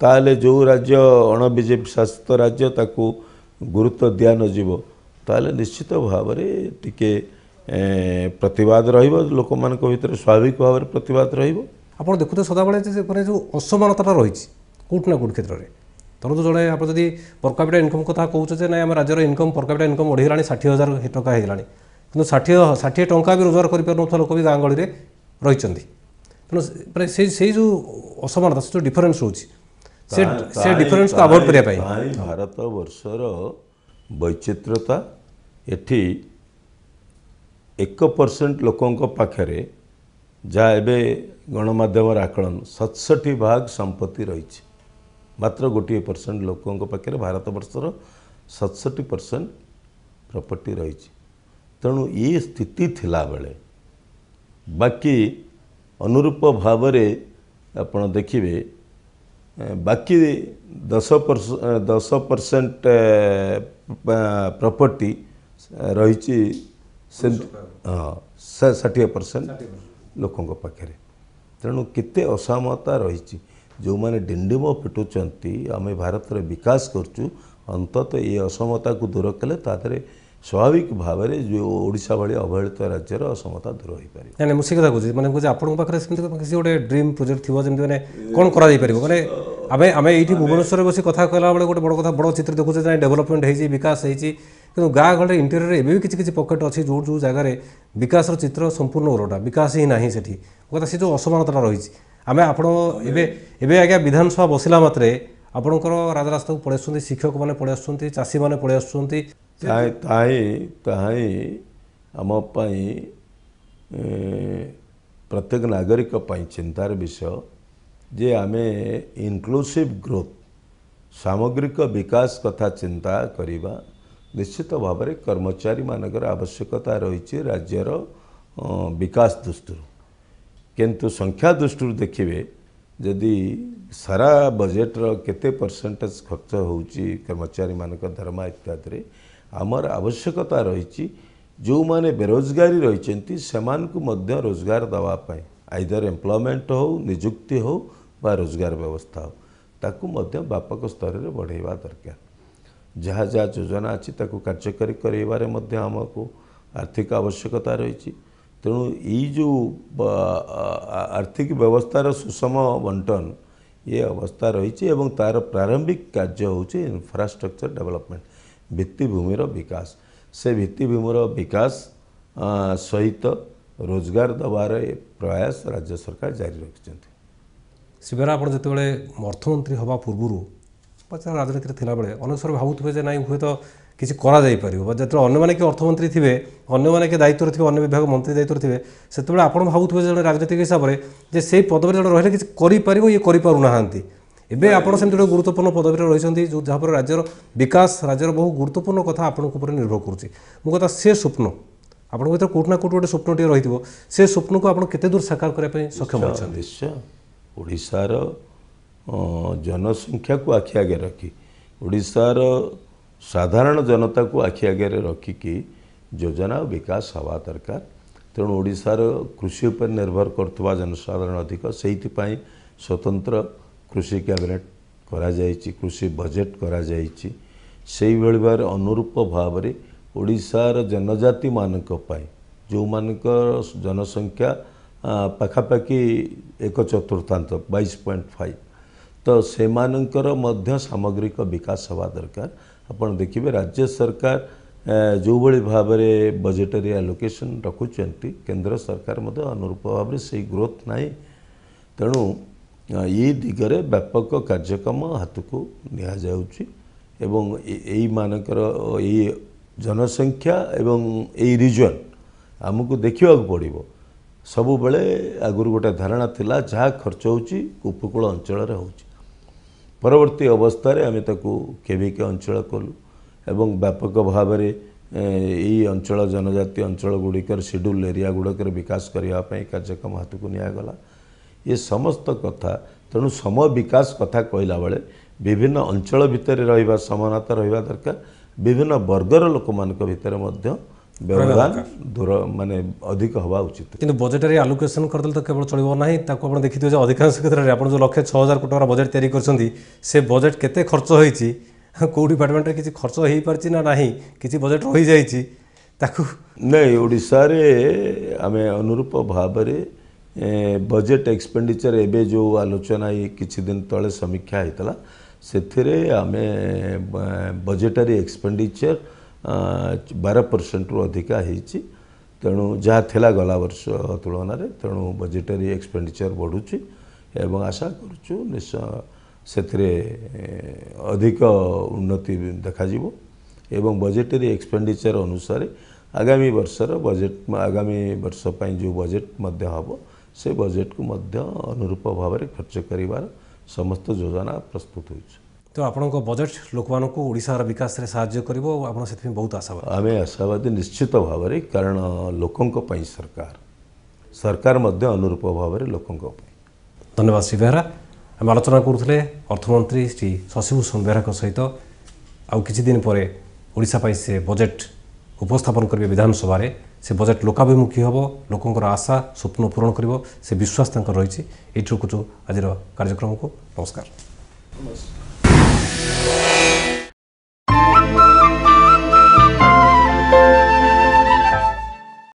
ତାହେଲେ ଯେଉଁ ରାଜ୍ୟ ଅଣବିଜେପି ଶାସିତ ରାଜ୍ୟ ତାକୁ ଗୁରୁତ୍ୱ ଦିଆନଯିବ ତାହେଲେ ନିଶ୍ଚିତ ଭାବରେ ଟିକେ ପ୍ରତିବାଦ ରହିବ ଲୋକମାନଙ୍କ ଭିତରେ ସ୍ୱାଭାବିକ ଭାବରେ ପ୍ରତିବାଦ ରହିବ ଆପଣ ଦେଖୁଥିବେ ସଦାବେଳେ ଯେ ସେପଟେ ଯେଉଁ ଅସମାନତାଟା ରହିଛି କେଉଁଠି ନା କେଉଁଠି କ୍ଷେତ୍ରରେ ଧରନ୍ତୁ ଜଣେ ଆପଣ ଯଦି ପର କ୍ୟାପିଟା ଇନକମ୍ କଥା କହୁଛେ ଯେ ନାଇଁ ଆମ ରାଜ୍ୟର ଇନକମ୍ ପର କ୍ୟାପିଟା ଇନକମ୍ ଅଢ଼େଇଲାଣି ଷାଠିଏ ହଜାର ଟଙ୍କା ହେଇଗଲାଣି କିନ୍ତୁ ଷାଠିଏ ଷାଠିଏ ଟଙ୍କା ବି ରୋଜଗାର କରିପାରୁନଥିବା ଲୋକ ବି ଗାଁ ଗହଳିରେ ରହିଛନ୍ତି ତେଣୁ ସେଇ ସେଇ ଯେଉଁ ଅସମାନତା ସେ ଯେଉଁ ଡିଫରେନ୍ସ ରହୁଛି ସେ ସେ ଡିଫରେନ୍ସକୁ ଆଭଏଡ୍ କରିବା ପାଇଁ ଭାରତ ବର୍ଷର ବୈଚିତ୍ରତା ଏଠି ଏକ ପରସେଣ୍ଟ ଲୋକଙ୍କ ପାଖରେ ଯାହା ଏବେ ଗଣମାଧ୍ୟମର ଆକଳନ ସତଷଠି ଭାଗ ସମ୍ପତ୍ତି ରହିଛି ମାତ୍ର ଗୋଟିଏ ପରସେଣ୍ଟ ଲୋକଙ୍କ ପାଖରେ ଭାରତବର୍ଷର ସତଷଠି ପରସେଣ୍ଟ ପ୍ରପର୍ଟି ରହିଛି ତେଣୁ ଏ ସ୍ଥିତି ଥିଲାବେଳେ ବାକି ଅନୁରୂପ ଭାବରେ ଆପଣ ଦେଖିବେ ବାକି ଦଶ ଦଶ ପରସେଣ୍ଟ ପ୍ରପର୍ଟି ରହିଛି ହଁ ଷାଠିଏ ପରସେଣ୍ଟ ଲୋକଙ୍କ ପାଖରେ ତେଣୁ କେତେ ଅସହମତା ରହିଛି ଯେଉଁମାନେ ଡିଣ୍ଡିମ ପିଟୁଛନ୍ତି ଆମେ ଭାରତରେ ବିକାଶ କରୁଛୁ ଅନ୍ତତଃ ଏ ଅସମତାକୁ ଦୂର କଲେ ତା'ଦେହରେ ସ୍ୱାଭାବିକ ଭାବରେ ଯେଉଁ ଓଡ଼ିଶା ଭଳି ଅବହେଳିତ ରାଜ୍ୟର ଅସମତା ଦୂର ହୋଇପାରିବ ନାଇଁ ମୁଁ ସେ କଥା କହୁଛି ମାନେ କହୁଛି ଆପଣଙ୍କ ପାଖରେ ସେମିତି କିଛି ଗୋଟେ ଡ୍ରିମ୍ ପ୍ରୋଜେକ୍ଟ ଥିବ ଯେମିତି ମାନେ କ'ଣ କରାଯାଇପାରିବ ମାନେ ଆମେ ଆମେ ଏଇଠି ଭୁବନେଶ୍ୱରରେ ବସି କଥା କହିଲା ବେଳେ ଗୋଟେ ବଡ଼ କଥା ବଡ଼ ଚିତ୍ର ଦେଖୁଛେ ଯେ ଡେଭଲପମେଣ୍ଟ ହେଇଛି ବିକାଶ ହେଇଛି କିନ୍ତୁ ଗାଁ ଗହଳିରେ ଇଣ୍ଟେରିୟରରେ ଏବେ ବି କିଛି କିଛି ପକେଟ୍ ଅଛି ଯେଉଁ ଯେଉଁ ଜାଗାରେ ବିକାଶର ଚିତ୍ର ସମ୍ପୂର୍ଣ୍ଣ ଓଲଟା ବିକାଶ ହିଁ ନାହିଁ ସେଠି କଥା ସେ ଯେଉଁ ଅସମାନତାଟା ରହିଛି ଆମେ ଆପଣ ଏବେ ଏବେ ଆଜ୍ଞା ବିଧାନସଭା ବସିଲା ମାତ୍ରେ ଆପଣଙ୍କର ରାଜରାସ୍ତାକୁ ପଳେଇ ଆସୁଛନ୍ତି ଶିକ୍ଷକମାନେ ପଳେଇ ଆସୁଛନ୍ତି ଚାଷୀମାନେ ପଳେଇ ଆସୁଛନ୍ତି ତାହିଁ ତାହିଁ ତାହିଁ ଆମ ପାଇଁ ପ୍ରତ୍ୟେକ ନାଗରିକ ପାଇଁ ଚିନ୍ତାର ବିଷୟ ଯେ ଆମେ ଇନକ୍ଲୁସିଭ୍ ଗ୍ରୋଥ୍ ସାମଗ୍ରିକ ବିକାଶ କଥା ଚିନ୍ତା କରିବା ନିଶ୍ଚିତ ଭାବରେ କର୍ମଚାରୀମାନଙ୍କର ଆବଶ୍ୟକତା ରହିଛି ରାଜ୍ୟର ବିକାଶ ଦୃଷ୍ଟିରୁ କିନ୍ତୁ ସଂଖ୍ୟା ଦୃଷ୍ଟିରୁ ଦେଖିବେ ଯଦି ସାରା ବଜେଟ୍ର କେତେ ପରସେଣ୍ଟେଜ୍ ଖର୍ଚ୍ଚ ହେଉଛି କର୍ମଚାରୀମାନଙ୍କ ଦରମା ଇତ୍ୟାଦିରେ ଆମର ଆବଶ୍ୟକତା ରହିଛି ଯେଉଁମାନେ ବେରୋଜଗାରୀ ରହିଛନ୍ତି ସେମାନଙ୍କୁ ମଧ୍ୟ ରୋଜଗାର ଦେବା ପାଇଁ ଆଇଦର ଏମ୍ପ୍ଲୟମେଣ୍ଟ ହେଉ ନିଯୁକ୍ତି ହେଉ ବା ରୋଜଗାର ବ୍ୟବସ୍ଥା ହେଉ ତାକୁ ମଧ୍ୟ ବ୍ୟାପକ ସ୍ତରରେ ବଢ଼େଇବା ଦରକାର ଯାହା ଯାହା ଯୋଜନା ଅଛି ତାକୁ କାର୍ଯ୍ୟକାରୀ କରାଇବାରେ ମଧ୍ୟ ଆମକୁ ଆର୍ଥିକ ଆବଶ୍ୟକତା ରହିଛି ତେଣୁ ଏଇ ଯେଉଁ ଆର୍ଥିକ ବ୍ୟବସ୍ଥାର ସୁଷମ ବଣ୍ଟନ ଏ ଅବସ୍ଥା ରହିଛି ଏବଂ ତା'ର ପ୍ରାରମ୍ଭିକ କାର୍ଯ୍ୟ ହେଉଛି ଇନଫ୍ରାଷ୍ଟ୍ରକ୍ଚର ଡେଭଲପମେଣ୍ଟ ଭିତ୍ତିଭୂମିର ବିକାଶ ସେ ଭିତ୍ତିଭୂମିର ବିକାଶ ସହିତ ରୋଜଗାର ଦେବାର ଏ ପ୍ରୟାସ ରାଜ୍ୟ ସରକାର ଜାରି ରଖିଛନ୍ତି ଶିବରା ଆପଣ ଯେତେବେଳେ ଅର୍ଥମନ୍ତ୍ରୀ ହେବା ପୂର୍ବରୁ ପଚାର ରାଜନୀତିରେ ଥିଲାବେଳେ ଅନେକ ସର ଭାବୁଥିବେ ଯେ ନାଇଁ ହୁଏତ କିଛି କରାଯାଇପାରିବ ବା ଯେତେବେଳେ ଅନ୍ୟମାନେ କିଏ ଅର୍ଥମନ୍ତ୍ରୀ ଥିବେ ଅନ୍ୟମାନେ କିଏ ଦାୟିତ୍ୱରେ ଥିବେ ଅନ୍ୟ ବିଭାଗ ମନ୍ତ୍ରୀ ଦାୟିତ୍ୱରେ ଥିବେ ସେତେବେଳେ ଆପଣ ଭାବୁଥିବେ ଜଣେ ରାଜନୈତିକ ହିସାବରେ ଯେ ସେହି ପଦବୀରେ ଜଣେ ରହିଲେ କିଛି କରିପାରିବ ଇଏ କରିପାରୁନାହାନ୍ତି ଏବେ ଆପଣ ସେମିତି ଗୋଟେ ଗୁରୁତ୍ୱପୂର୍ଣ୍ଣ ପଦବୀରେ ରହିଛନ୍ତି ଯେଉଁ ଯାହାଫଳରେ ରାଜ୍ୟର ବିକାଶ ରାଜ୍ୟର ବହୁ ଗୁରୁତ୍ୱପୂର୍ଣ୍ଣ କଥା ଆପଣଙ୍କ ଉପରେ ନିର୍ଭର କରୁଛି ମୋ କଥା ସେ ସ୍ୱପ୍ନ ଆପଣଙ୍କ ଭିତରେ କେଉଁଠି ନା କେଉଁଠି ଗୋଟେ ସ୍ୱପ୍ନଟିଏ ରହିଥିବ ସେ ସ୍ୱପ୍ନକୁ ଆପଣ କେତେ ଦୂର ସାକାର କରିବା ପାଇଁ ସକ୍ଷମ ଅଛନ୍ତି ନିଶ୍ଚୟ ଓଡ଼ିଶାର ଜନସଂଖ୍ୟାକୁ ଆଖି ଆଗରେ ରଖି ଓଡ଼ିଶାର ସାଧାରଣ ଜନତାକୁ ଆଖି ଆଗରେ ରଖିକି ଯୋଜନା ଓ ବିକାଶ ହେବା ଦରକାର ତେଣୁ ଓଡ଼ିଶାର କୃଷି ଉପରେ ନିର୍ଭର କରୁଥିବା ଜନସାଧାରଣ ଅଧିକ ସେଇଥିପାଇଁ ସ୍ୱତନ୍ତ୍ର କୃଷି କ୍ୟାବିନେଟ୍ କରାଯାଇଛି କୃଷି ବଜେଟ୍ କରାଯାଇଛି ସେହିଭଳି ଭାବରେ ଅନୁରୂପ ଭାବରେ ଓଡ଼ିଶାର ଜନଜାତିମାନଙ୍କ ପାଇଁ ଯେଉଁମାନଙ୍କ ଜନସଂଖ୍ୟା ପାଖାପାଖି ଏକ ଚତୁର୍ଥାଂଶ ବାଇଶ ପଏଣ୍ଟ ଫାଇଭ ତ ସେମାନଙ୍କର ମଧ୍ୟ ସାମଗ୍ରିକ ବିକାଶ ହେବା ଦରକାର ଆପଣ ଦେଖିବେ ରାଜ୍ୟ ସରକାର ଯେଉଁଭଳି ଭାବରେ ବଜେଟରୀ ଆଲୋକେସନ୍ ରଖୁଛନ୍ତି କେନ୍ଦ୍ର ସରକାର ମଧ୍ୟ ଅନୁରୂପ ଭାବରେ ସେଇ ଗ୍ରୋଥ୍ ନାହିଁ ତେଣୁ ଏ ଦିଗରେ ବ୍ୟାପକ କାର୍ଯ୍ୟକ୍ରମ ହାତକୁ ନିଆଯାଉଛି ଏବଂ ଏଇମାନଙ୍କର ଏଇ ଜନସଂଖ୍ୟା ଏବଂ ଏଇ ରିଜନ୍ ଆମକୁ ଦେଖିବାକୁ ପଡ଼ିବ ସବୁବେଳେ ଆଗରୁ ଗୋଟେ ଧାରଣା ଥିଲା ଯାହା ଖର୍ଚ୍ଚ ହେଉଛି ଉପକୂଳ ଅଞ୍ଚଳରେ ହେଉଛି ପରବର୍ତ୍ତୀ ଅବସ୍ଥାରେ ଆମେ ତାକୁ କେଭିକେ ଅଞ୍ଚଳ କଲୁ ଏବଂ ବ୍ୟାପକ ଭାବରେ ଏଇ ଅଞ୍ଚଳ ଜନଜାତି ଅଞ୍ଚଳ ଗୁଡ଼ିକର ସିଡ଼୍ୟୁଲ୍ ଏରିଆ ଗୁଡ଼ିକର ବିକାଶ କରିବା ପାଇଁ କାର୍ଯ୍ୟକ୍ରମ ହାତକୁ ନିଆଗଲା ଏ ସମସ୍ତ କଥା ତେଣୁ ସମ ବିକାଶ କଥା କହିଲା ବେଳେ ବିଭିନ୍ନ ଅଞ୍ଚଳ ଭିତରେ ରହିବା ସମାନତା ରହିବା ଦରକାର ବିଭିନ୍ନ ବର୍ଗର ଲୋକମାନଙ୍କ ଭିତରେ ମଧ୍ୟ ବ୍ୟବଧାନ ଦୂର ମାନେ ଅଧିକ ହେବା ଉଚିତ କିନ୍ତୁ ବଜେଟ୍ରେ ଆଲୋକେସନ୍ କରିଦେଲେ ତ କେବଳ ଚଳିବ ନାହିଁ ତାକୁ ଆପଣ ଦେଖିଥିବେ ଯେ ଅଧିକାଂଶ କ୍ଷେତ୍ରରେ ଆପଣ ଯେଉଁ ଲକ୍ଷେ ଛଅ ହଜାର କୋଟି ଟଙ୍କାର ବଜେଟ୍ ତିଆରି କରିଛନ୍ତି ସେ ବଜେଟ୍ କେତେ ଖର୍ଚ୍ଚ ହୋଇଛି କେଉଁ ଡିପାର୍ଟମେଣ୍ଟରେ କିଛି ଖର୍ଚ୍ଚ ହୋଇପାରିଛି ନା ନାହିଁ କିଛି ବଜେଟ୍ ରହିଯାଇଛି ତାକୁ ନାଇଁ ଓଡ଼ିଶାରେ ଆମେ ଅନୁରୂପ ଭାବରେ ବଜେଟ୍ ଏକ୍ସପେଣ୍ଡିଚର୍ ଏବେ ଯେଉଁ ଆଲୋଚନା ଏଇ କିଛି ଦିନ ତଳେ ସମୀକ୍ଷା ହୋଇଥିଲା ସେଥିରେ ଆମେ ବଜେଟାରୀ ଏକ୍ସପେଣ୍ଡିଚର୍ ବାର ପରସେଣ୍ଟରୁ ଅଧିକା ହୋଇଛି ତେଣୁ ଯାହା ଥିଲା ଗଲା ବର୍ଷ ତୁଳନାରେ ତେଣୁ ବଜେଟାରୀ ଏକ୍ସପେଣ୍ଡିଚର୍ ବଢ଼ୁଛି ଏବଂ ଆଶା କରୁଛୁ ସେଥିରେ ଅଧିକ ଉନ୍ନତି ଦେଖାଯିବ ଏବଂ ବଜେଟାରୀ ଏକ୍ସପେଣ୍ଡିଚର୍ ଅନୁସାରେ ଆଗାମୀ ବର୍ଷର ବଜେଟ୍ ଆଗାମୀ ବର୍ଷ ପାଇଁ ଯେଉଁ ବଜେଟ୍ ମଧ୍ୟ ହେବ সেই বাজেট কো মধ্য অনুরূপ ভাবে খরচ করিবার সমস্ত যোজনা প্রস্তুত হইছে তো आपणকো বাজেট লোকমানকো ওড়িশার বিকাশরে সাহায্য করিবো आपणো সেতে বহুত আশা আছে আমি আশাবাদী নিশ্চিত ভাবে কারণ লোকଙ୍କ পই সরকার সরকার মধ্য অনুরূপ ভাবে লোকଙ୍କ পই ধন্যবাদ শিবahara আমরা আলোচনা করতুললে অর্থমন্ত্রী শ্রী সশিভূ সুমবেরাক সহিত আৰু কিছি দিন পরে ওড়িশা পইছে বাজেট উপস্থাপন করিবে বিধানসভারে ସେ ବଜେଟ୍ ଲୋକାଭିମୁଖୀ ହେବ ଲୋକଙ୍କର ଆଶା ସ୍ୱପ୍ନ ପୂରଣ କରିବ ସେ ବିଶ୍ୱାସ ତାଙ୍କର ରହିଛି ଏଇଠି ରଖୁଛୁ ଆଜିର କାର୍ଯ୍ୟକ୍ରମକୁ ନମସ୍କାର ନମସ୍କାର